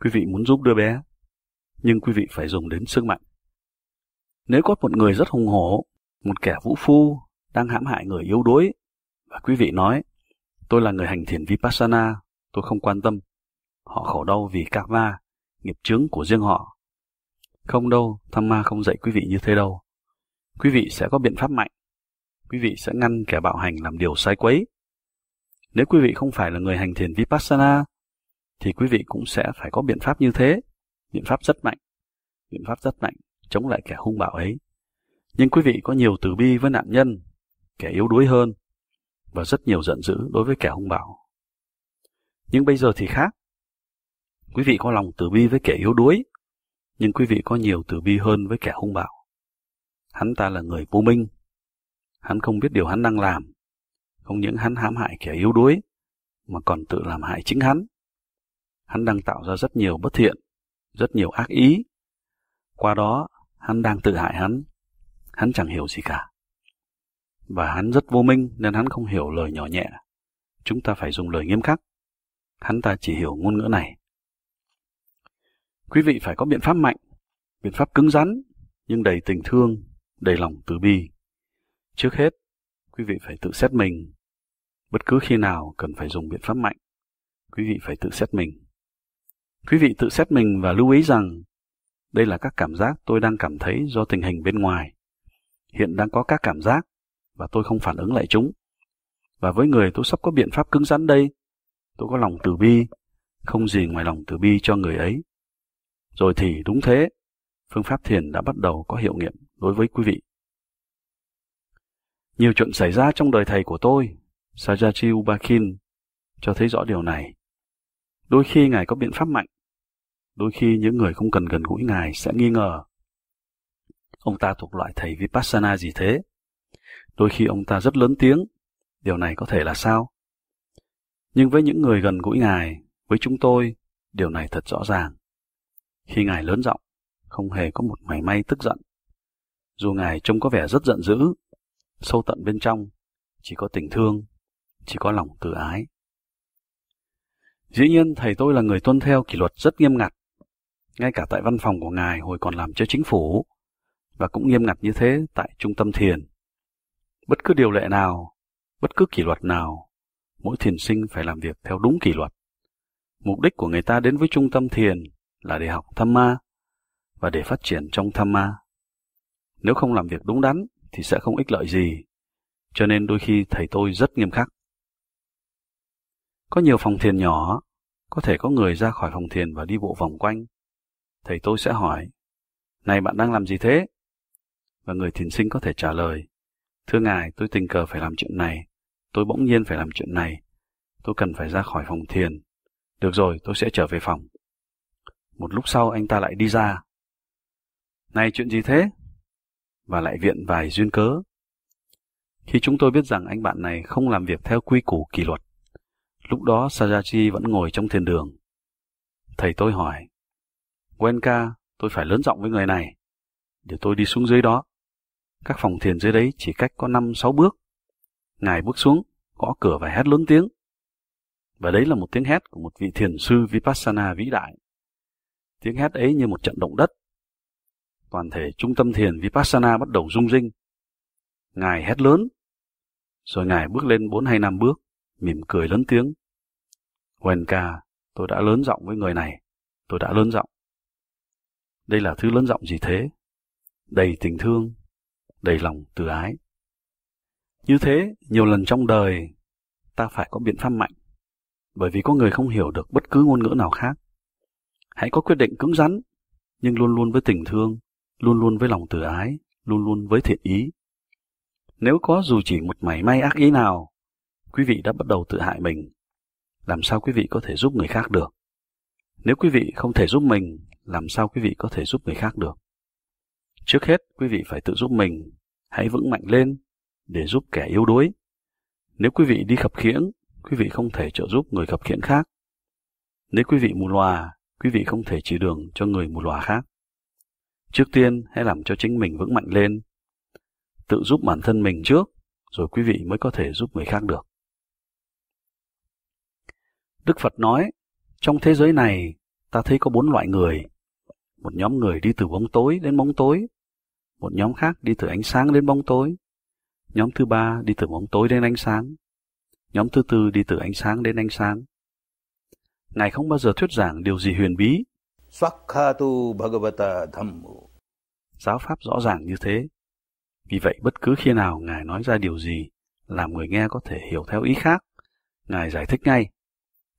Quý vị muốn giúp đứa bé, nhưng quý vị phải dùng đến sức mạnh. Nếu có một người rất hùng hổ, một kẻ vũ phu đang hãm hại người yếu đuối, và quý vị nói, tôi là người hành thiền Vipassana, tôi không quan tâm. Họ khổ đau vì các ma, nghiệp chướng của riêng họ. Không đâu, tham ma không dạy quý vị như thế đâu. Quý vị sẽ có biện pháp mạnh. Quý vị sẽ ngăn kẻ bạo hành làm điều sai quấy. Nếu quý vị không phải là người hành thiền Vipassana, thì quý vị cũng sẽ phải có biện pháp như thế. Biện pháp rất mạnh. Biện pháp rất mạnh, chống lại kẻ hung bạo ấy. Nhưng quý vị có nhiều từ bi với nạn nhân, kẻ yếu đuối hơn, và rất nhiều giận dữ đối với kẻ hung bạo. Nhưng bây giờ thì khác. Quý vị có lòng từ bi với kẻ yếu đuối, nhưng quý vị có nhiều từ bi hơn với kẻ hung bạo. Hắn ta là người vô minh. Hắn không biết điều hắn đang làm. Không những hắn hãm hại kẻ yếu đuối, mà còn tự làm hại chính hắn. Hắn đang tạo ra rất nhiều bất thiện, rất nhiều ác ý. Qua đó, hắn đang tự hại hắn. Hắn chẳng hiểu gì cả. Và hắn rất vô minh nên hắn không hiểu lời nhỏ nhẹ. Chúng ta phải dùng lời nghiêm khắc. Hắn ta chỉ hiểu ngôn ngữ này. Quý vị phải có biện pháp mạnh, biện pháp cứng rắn, nhưng đầy tình thương, đầy lòng từ bi. Trước hết, quý vị phải tự xét mình, bất cứ khi nào cần phải dùng biện pháp mạnh. Quý vị phải tự xét mình. Quý vị tự xét mình và lưu ý rằng đây là các cảm giác tôi đang cảm thấy do tình hình bên ngoài. Hiện đang có các cảm giác và tôi không phản ứng lại chúng. Và với người tôi sắp có biện pháp cứng rắn đây, tôi có lòng từ bi, không gì ngoài lòng từ bi cho người ấy. Rồi thì đúng thế, phương pháp thiền đã bắt đầu có hiệu nghiệm đối với quý vị. Nhiều chuyện xảy ra trong đời thầy của tôi Sajachi Ubakin cho thấy rõ điều này. Đôi khi Ngài có biện pháp mạnh, đôi khi những người không cần gần gũi Ngài sẽ nghi ngờ. Ông ta thuộc loại thầy Vipassana gì thế? Đôi khi ông ta rất lớn tiếng, điều này có thể là sao? Nhưng với những người gần gũi Ngài, với chúng tôi, điều này thật rõ ràng. Khi Ngài lớn giọng, không hề có một mảy may tức giận. Dù Ngài trông có vẻ rất giận dữ, sâu tận bên trong, chỉ có tình thương chỉ có lòng tự ái. Dĩ nhiên, thầy tôi là người tuân theo kỷ luật rất nghiêm ngặt, ngay cả tại văn phòng của ngài hồi còn làm cho chính phủ, và cũng nghiêm ngặt như thế tại trung tâm thiền. Bất cứ điều lệ nào, bất cứ kỷ luật nào, mỗi thiền sinh phải làm việc theo đúng kỷ luật. Mục đích của người ta đến với trung tâm thiền là để học tham ma và để phát triển trong tham ma. Nếu không làm việc đúng đắn thì sẽ không ích lợi gì. Cho nên đôi khi thầy tôi rất nghiêm khắc. Có nhiều phòng thiền nhỏ, có thể có người ra khỏi phòng thiền và đi bộ vòng quanh. Thầy tôi sẽ hỏi, này bạn đang làm gì thế? Và người thiền sinh có thể trả lời, thưa ngài, tôi tình cờ phải làm chuyện này, tôi bỗng nhiên phải làm chuyện này, tôi cần phải ra khỏi phòng thiền. Được rồi, tôi sẽ trở về phòng. Một lúc sau anh ta lại đi ra. Này chuyện gì thế? Và lại viện vài duyên cớ. Khi chúng tôi biết rằng anh bạn này không làm việc theo quy củ kỷ luật, Lúc đó Sayaji vẫn ngồi trong thiền đường. Thầy tôi hỏi, Wenka, tôi phải lớn giọng với người này, để tôi đi xuống dưới đó. Các phòng thiền dưới đấy chỉ cách có 5-6 bước. Ngài bước xuống, gõ cửa và hét lớn tiếng. Và đấy là một tiếng hét của một vị thiền sư Vipassana vĩ đại. Tiếng hét ấy như một trận động đất. Toàn thể trung tâm thiền Vipassana bắt đầu rung rinh. Ngài hét lớn, rồi Ngài bước lên bốn hay năm bước, mỉm cười lớn tiếng. Quên ca, tôi đã lớn giọng với người này, tôi đã lớn giọng. Đây là thứ lớn giọng gì thế? Đầy tình thương, đầy lòng từ ái. Như thế, nhiều lần trong đời, ta phải có biện pháp mạnh, bởi vì có người không hiểu được bất cứ ngôn ngữ nào khác. Hãy có quyết định cứng rắn, nhưng luôn luôn với tình thương, luôn luôn với lòng từ ái, luôn luôn với thiện ý. Nếu có dù chỉ một mảy may ác ý nào, quý vị đã bắt đầu tự hại mình làm sao quý vị có thể giúp người khác được? Nếu quý vị không thể giúp mình, làm sao quý vị có thể giúp người khác được? Trước hết, quý vị phải tự giúp mình, hãy vững mạnh lên để giúp kẻ yếu đuối. Nếu quý vị đi khập khiễng, quý vị không thể trợ giúp người khập khiễng khác. Nếu quý vị mù lòa, quý vị không thể chỉ đường cho người mù lòa khác. Trước tiên, hãy làm cho chính mình vững mạnh lên. Tự giúp bản thân mình trước, rồi quý vị mới có thể giúp người khác được. Đức Phật nói, trong thế giới này ta thấy có bốn loại người. Một nhóm người đi từ bóng tối đến bóng tối, một nhóm khác đi từ ánh sáng đến bóng tối, nhóm thứ ba đi từ bóng tối đến ánh sáng, nhóm thứ tư đi từ ánh sáng đến ánh sáng. Ngài không bao giờ thuyết giảng điều gì huyền bí. Giáo pháp rõ ràng như thế. Vì vậy, bất cứ khi nào Ngài nói ra điều gì, làm người nghe có thể hiểu theo ý khác, Ngài giải thích ngay.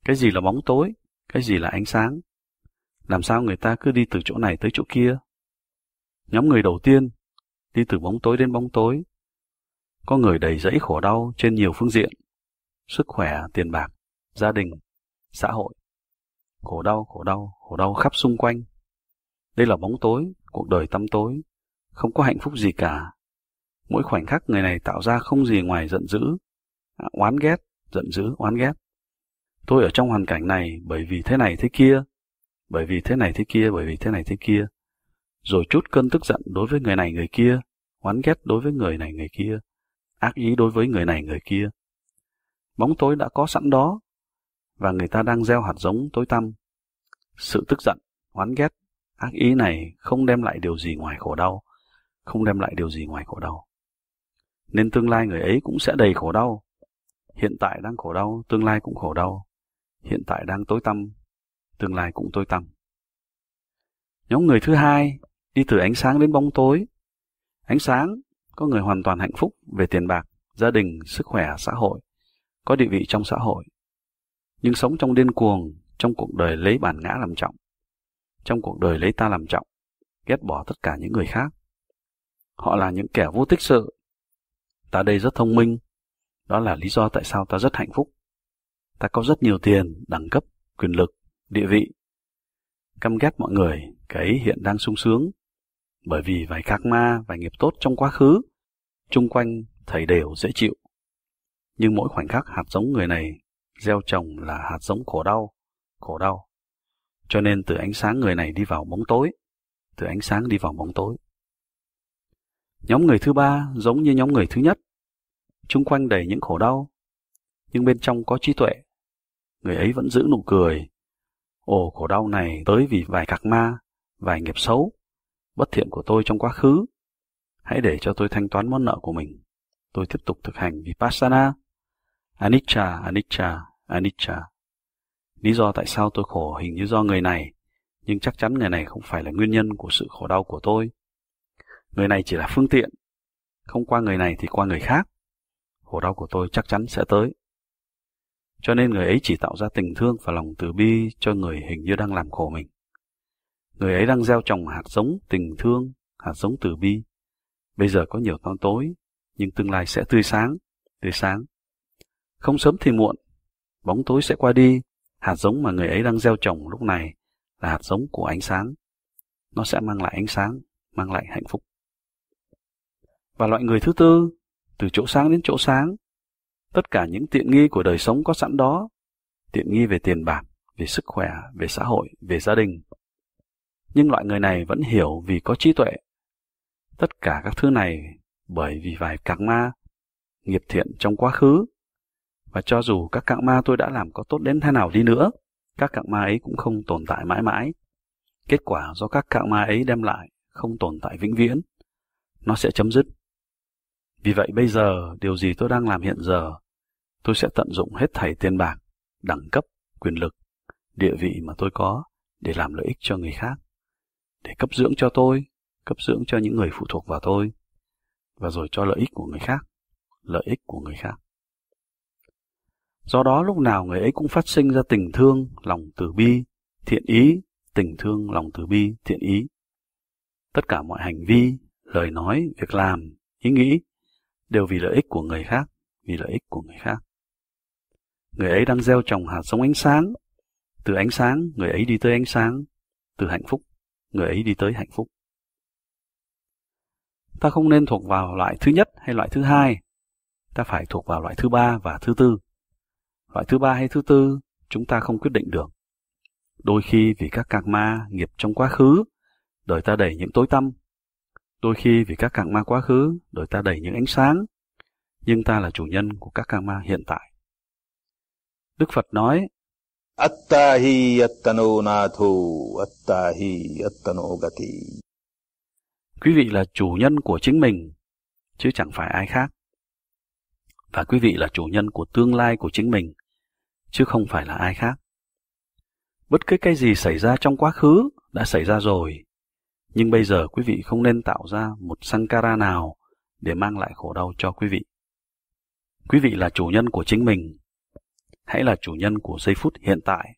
Cái gì là bóng tối, cái gì là ánh sáng. Làm sao người ta cứ đi từ chỗ này tới chỗ kia? Nhóm người đầu tiên đi từ bóng tối đến bóng tối. Có người đầy dẫy khổ đau trên nhiều phương diện. Sức khỏe, tiền bạc, gia đình, xã hội. Khổ đau, khổ đau, khổ đau khắp xung quanh. Đây là bóng tối, cuộc đời tăm tối, không có hạnh phúc gì cả. Mỗi khoảnh khắc người này tạo ra không gì ngoài giận dữ, à, oán ghét, giận dữ, oán ghét. Tôi ở trong hoàn cảnh này bởi vì thế này thế kia, bởi vì thế này thế kia, bởi vì thế này thế kia. Rồi chút cơn tức giận đối với người này người kia, oán ghét đối với người này người kia, ác ý đối với người này người kia. Bóng tối đã có sẵn đó, và người ta đang gieo hạt giống tối tăm. Sự tức giận, oán ghét, ác ý này không đem lại điều gì ngoài khổ đau, không đem lại điều gì ngoài khổ đau. Nên tương lai người ấy cũng sẽ đầy khổ đau. Hiện tại đang khổ đau, tương lai cũng khổ đau hiện tại đang tối tăm, tương lai cũng tối tăm. Nhóm người thứ hai đi từ ánh sáng đến bóng tối. Ánh sáng có người hoàn toàn hạnh phúc về tiền bạc, gia đình, sức khỏe, xã hội, có địa vị trong xã hội, nhưng sống trong điên cuồng, trong cuộc đời lấy bản ngã làm trọng, trong cuộc đời lấy ta làm trọng, ghét bỏ tất cả những người khác. Họ là những kẻ vô tích sự. Ta đây rất thông minh, đó là lý do tại sao ta rất hạnh phúc ta có rất nhiều tiền, đẳng cấp, quyền lực, địa vị. Căm ghét mọi người, cái hiện đang sung sướng. Bởi vì vài khắc ma, vài nghiệp tốt trong quá khứ, chung quanh thầy đều dễ chịu. Nhưng mỗi khoảnh khắc hạt giống người này gieo trồng là hạt giống khổ đau, khổ đau. Cho nên từ ánh sáng người này đi vào bóng tối, từ ánh sáng đi vào bóng tối. Nhóm người thứ ba giống như nhóm người thứ nhất, chung quanh đầy những khổ đau, nhưng bên trong có trí tuệ, người ấy vẫn giữ nụ cười. Ồ khổ đau này tới vì vài cạc ma, vài nghiệp xấu, bất thiện của tôi trong quá khứ. Hãy để cho tôi thanh toán món nợ của mình. Tôi tiếp tục thực hành Vipassana. Anicca, Anicca, Anicca. Lý do tại sao tôi khổ hình như do người này, nhưng chắc chắn người này không phải là nguyên nhân của sự khổ đau của tôi. Người này chỉ là phương tiện. Không qua người này thì qua người khác. Khổ đau của tôi chắc chắn sẽ tới cho nên người ấy chỉ tạo ra tình thương và lòng từ bi cho người hình như đang làm khổ mình. Người ấy đang gieo trồng hạt giống tình thương, hạt giống từ bi. Bây giờ có nhiều con tối, nhưng tương lai sẽ tươi sáng, tươi sáng. Không sớm thì muộn, bóng tối sẽ qua đi, hạt giống mà người ấy đang gieo trồng lúc này là hạt giống của ánh sáng. Nó sẽ mang lại ánh sáng, mang lại hạnh phúc. Và loại người thứ tư, từ chỗ sáng đến chỗ sáng, tất cả những tiện nghi của đời sống có sẵn đó, tiện nghi về tiền bạc, về sức khỏe, về xã hội, về gia đình. Nhưng loại người này vẫn hiểu vì có trí tuệ. Tất cả các thứ này bởi vì vài các ma, nghiệp thiện trong quá khứ. Và cho dù các cạng ma tôi đã làm có tốt đến thế nào đi nữa, các cạng ma ấy cũng không tồn tại mãi mãi. Kết quả do các cạng ma ấy đem lại không tồn tại vĩnh viễn. Nó sẽ chấm dứt vì vậy bây giờ, điều gì tôi đang làm hiện giờ, tôi sẽ tận dụng hết thảy tiền bạc, đẳng cấp, quyền lực, địa vị mà tôi có để làm lợi ích cho người khác, để cấp dưỡng cho tôi, cấp dưỡng cho những người phụ thuộc vào tôi, và rồi cho lợi ích của người khác, lợi ích của người khác. Do đó lúc nào người ấy cũng phát sinh ra tình thương, lòng từ bi, thiện ý, tình thương, lòng từ bi, thiện ý. Tất cả mọi hành vi, lời nói, việc làm, ý nghĩ đều vì lợi ích của người khác, vì lợi ích của người khác. Người ấy đang gieo trồng hạt giống ánh sáng, từ ánh sáng người ấy đi tới ánh sáng, từ hạnh phúc người ấy đi tới hạnh phúc. Ta không nên thuộc vào loại thứ nhất hay loại thứ hai, ta phải thuộc vào loại thứ ba và thứ tư. Loại thứ ba hay thứ tư chúng ta không quyết định được. Đôi khi vì các cạc ma nghiệp trong quá khứ, đời ta đầy những tối tăm Đôi khi vì các càng ma quá khứ, đời ta đầy những ánh sáng, nhưng ta là chủ nhân của các càng ma hiện tại. Đức Phật nói, Attahi attano nathu, attahi attano gati. Quý vị là chủ nhân của chính mình, chứ chẳng phải ai khác. Và quý vị là chủ nhân của tương lai của chính mình, chứ không phải là ai khác. Bất cứ cái gì xảy ra trong quá khứ đã xảy ra rồi, nhưng bây giờ quý vị không nên tạo ra một sankara nào để mang lại khổ đau cho quý vị. Quý vị là chủ nhân của chính mình. Hãy là chủ nhân của giây phút hiện tại.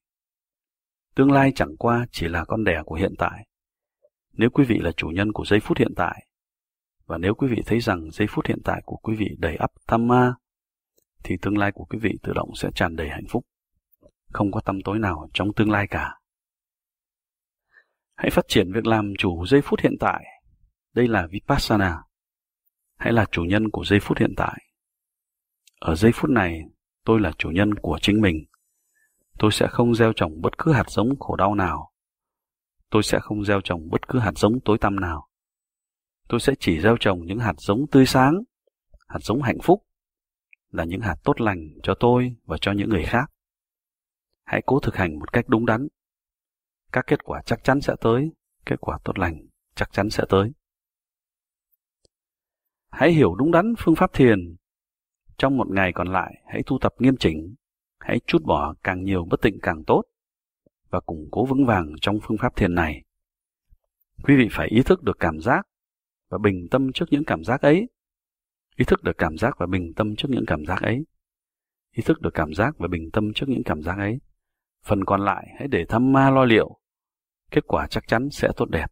Tương lai chẳng qua chỉ là con đẻ của hiện tại. Nếu quý vị là chủ nhân của giây phút hiện tại, và nếu quý vị thấy rằng giây phút hiện tại của quý vị đầy ắp tham ma, thì tương lai của quý vị tự động sẽ tràn đầy hạnh phúc. Không có tâm tối nào trong tương lai cả. Hãy phát triển việc làm chủ giây phút hiện tại. Đây là Vipassana. Hãy là chủ nhân của giây phút hiện tại. Ở giây phút này, tôi là chủ nhân của chính mình. Tôi sẽ không gieo trồng bất cứ hạt giống khổ đau nào. Tôi sẽ không gieo trồng bất cứ hạt giống tối tăm nào. Tôi sẽ chỉ gieo trồng những hạt giống tươi sáng, hạt giống hạnh phúc, là những hạt tốt lành cho tôi và cho những người khác. Hãy cố thực hành một cách đúng đắn các kết quả chắc chắn sẽ tới, kết quả tốt lành chắc chắn sẽ tới. Hãy hiểu đúng đắn phương pháp thiền. Trong một ngày còn lại, hãy tu tập nghiêm chỉnh, hãy chút bỏ càng nhiều bất tịnh càng tốt và củng cố vững vàng trong phương pháp thiền này. Quý vị phải ý thức được cảm giác và bình tâm trước những cảm giác ấy. Ý thức được cảm giác và bình tâm trước những cảm giác ấy. Ý thức được cảm giác và bình tâm trước những cảm giác ấy. Phần còn lại hãy để tham ma lo liệu, kết quả chắc chắn sẽ tốt đẹp.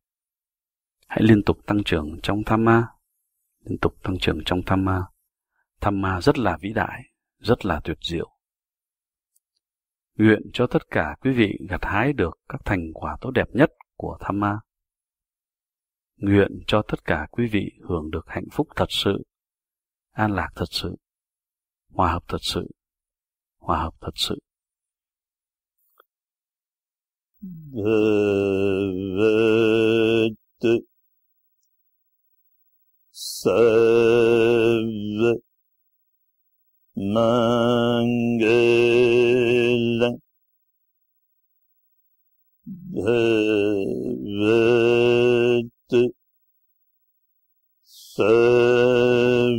Hãy liên tục tăng trưởng trong tham ma, liên tục tăng trưởng trong tham ma. Tham ma rất là vĩ đại, rất là tuyệt diệu. Nguyện cho tất cả quý vị gặt hái được các thành quả tốt đẹp nhất của tham ma. Nguyện cho tất cả quý vị hưởng được hạnh phúc thật sự, an lạc thật sự, hòa hợp thật sự, hòa hợp thật sự. vt sav mangel vt sav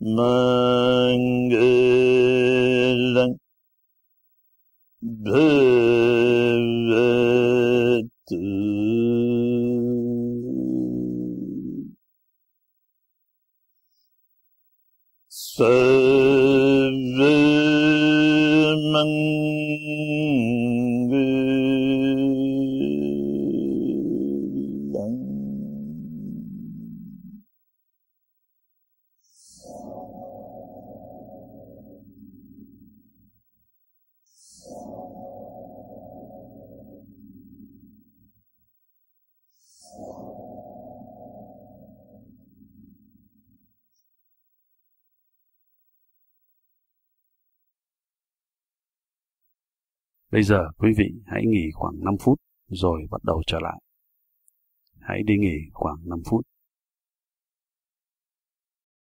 mangel Seven Bây giờ quý vị hãy nghỉ khoảng 5 phút rồi bắt đầu trở lại. Hãy đi nghỉ khoảng 5 phút.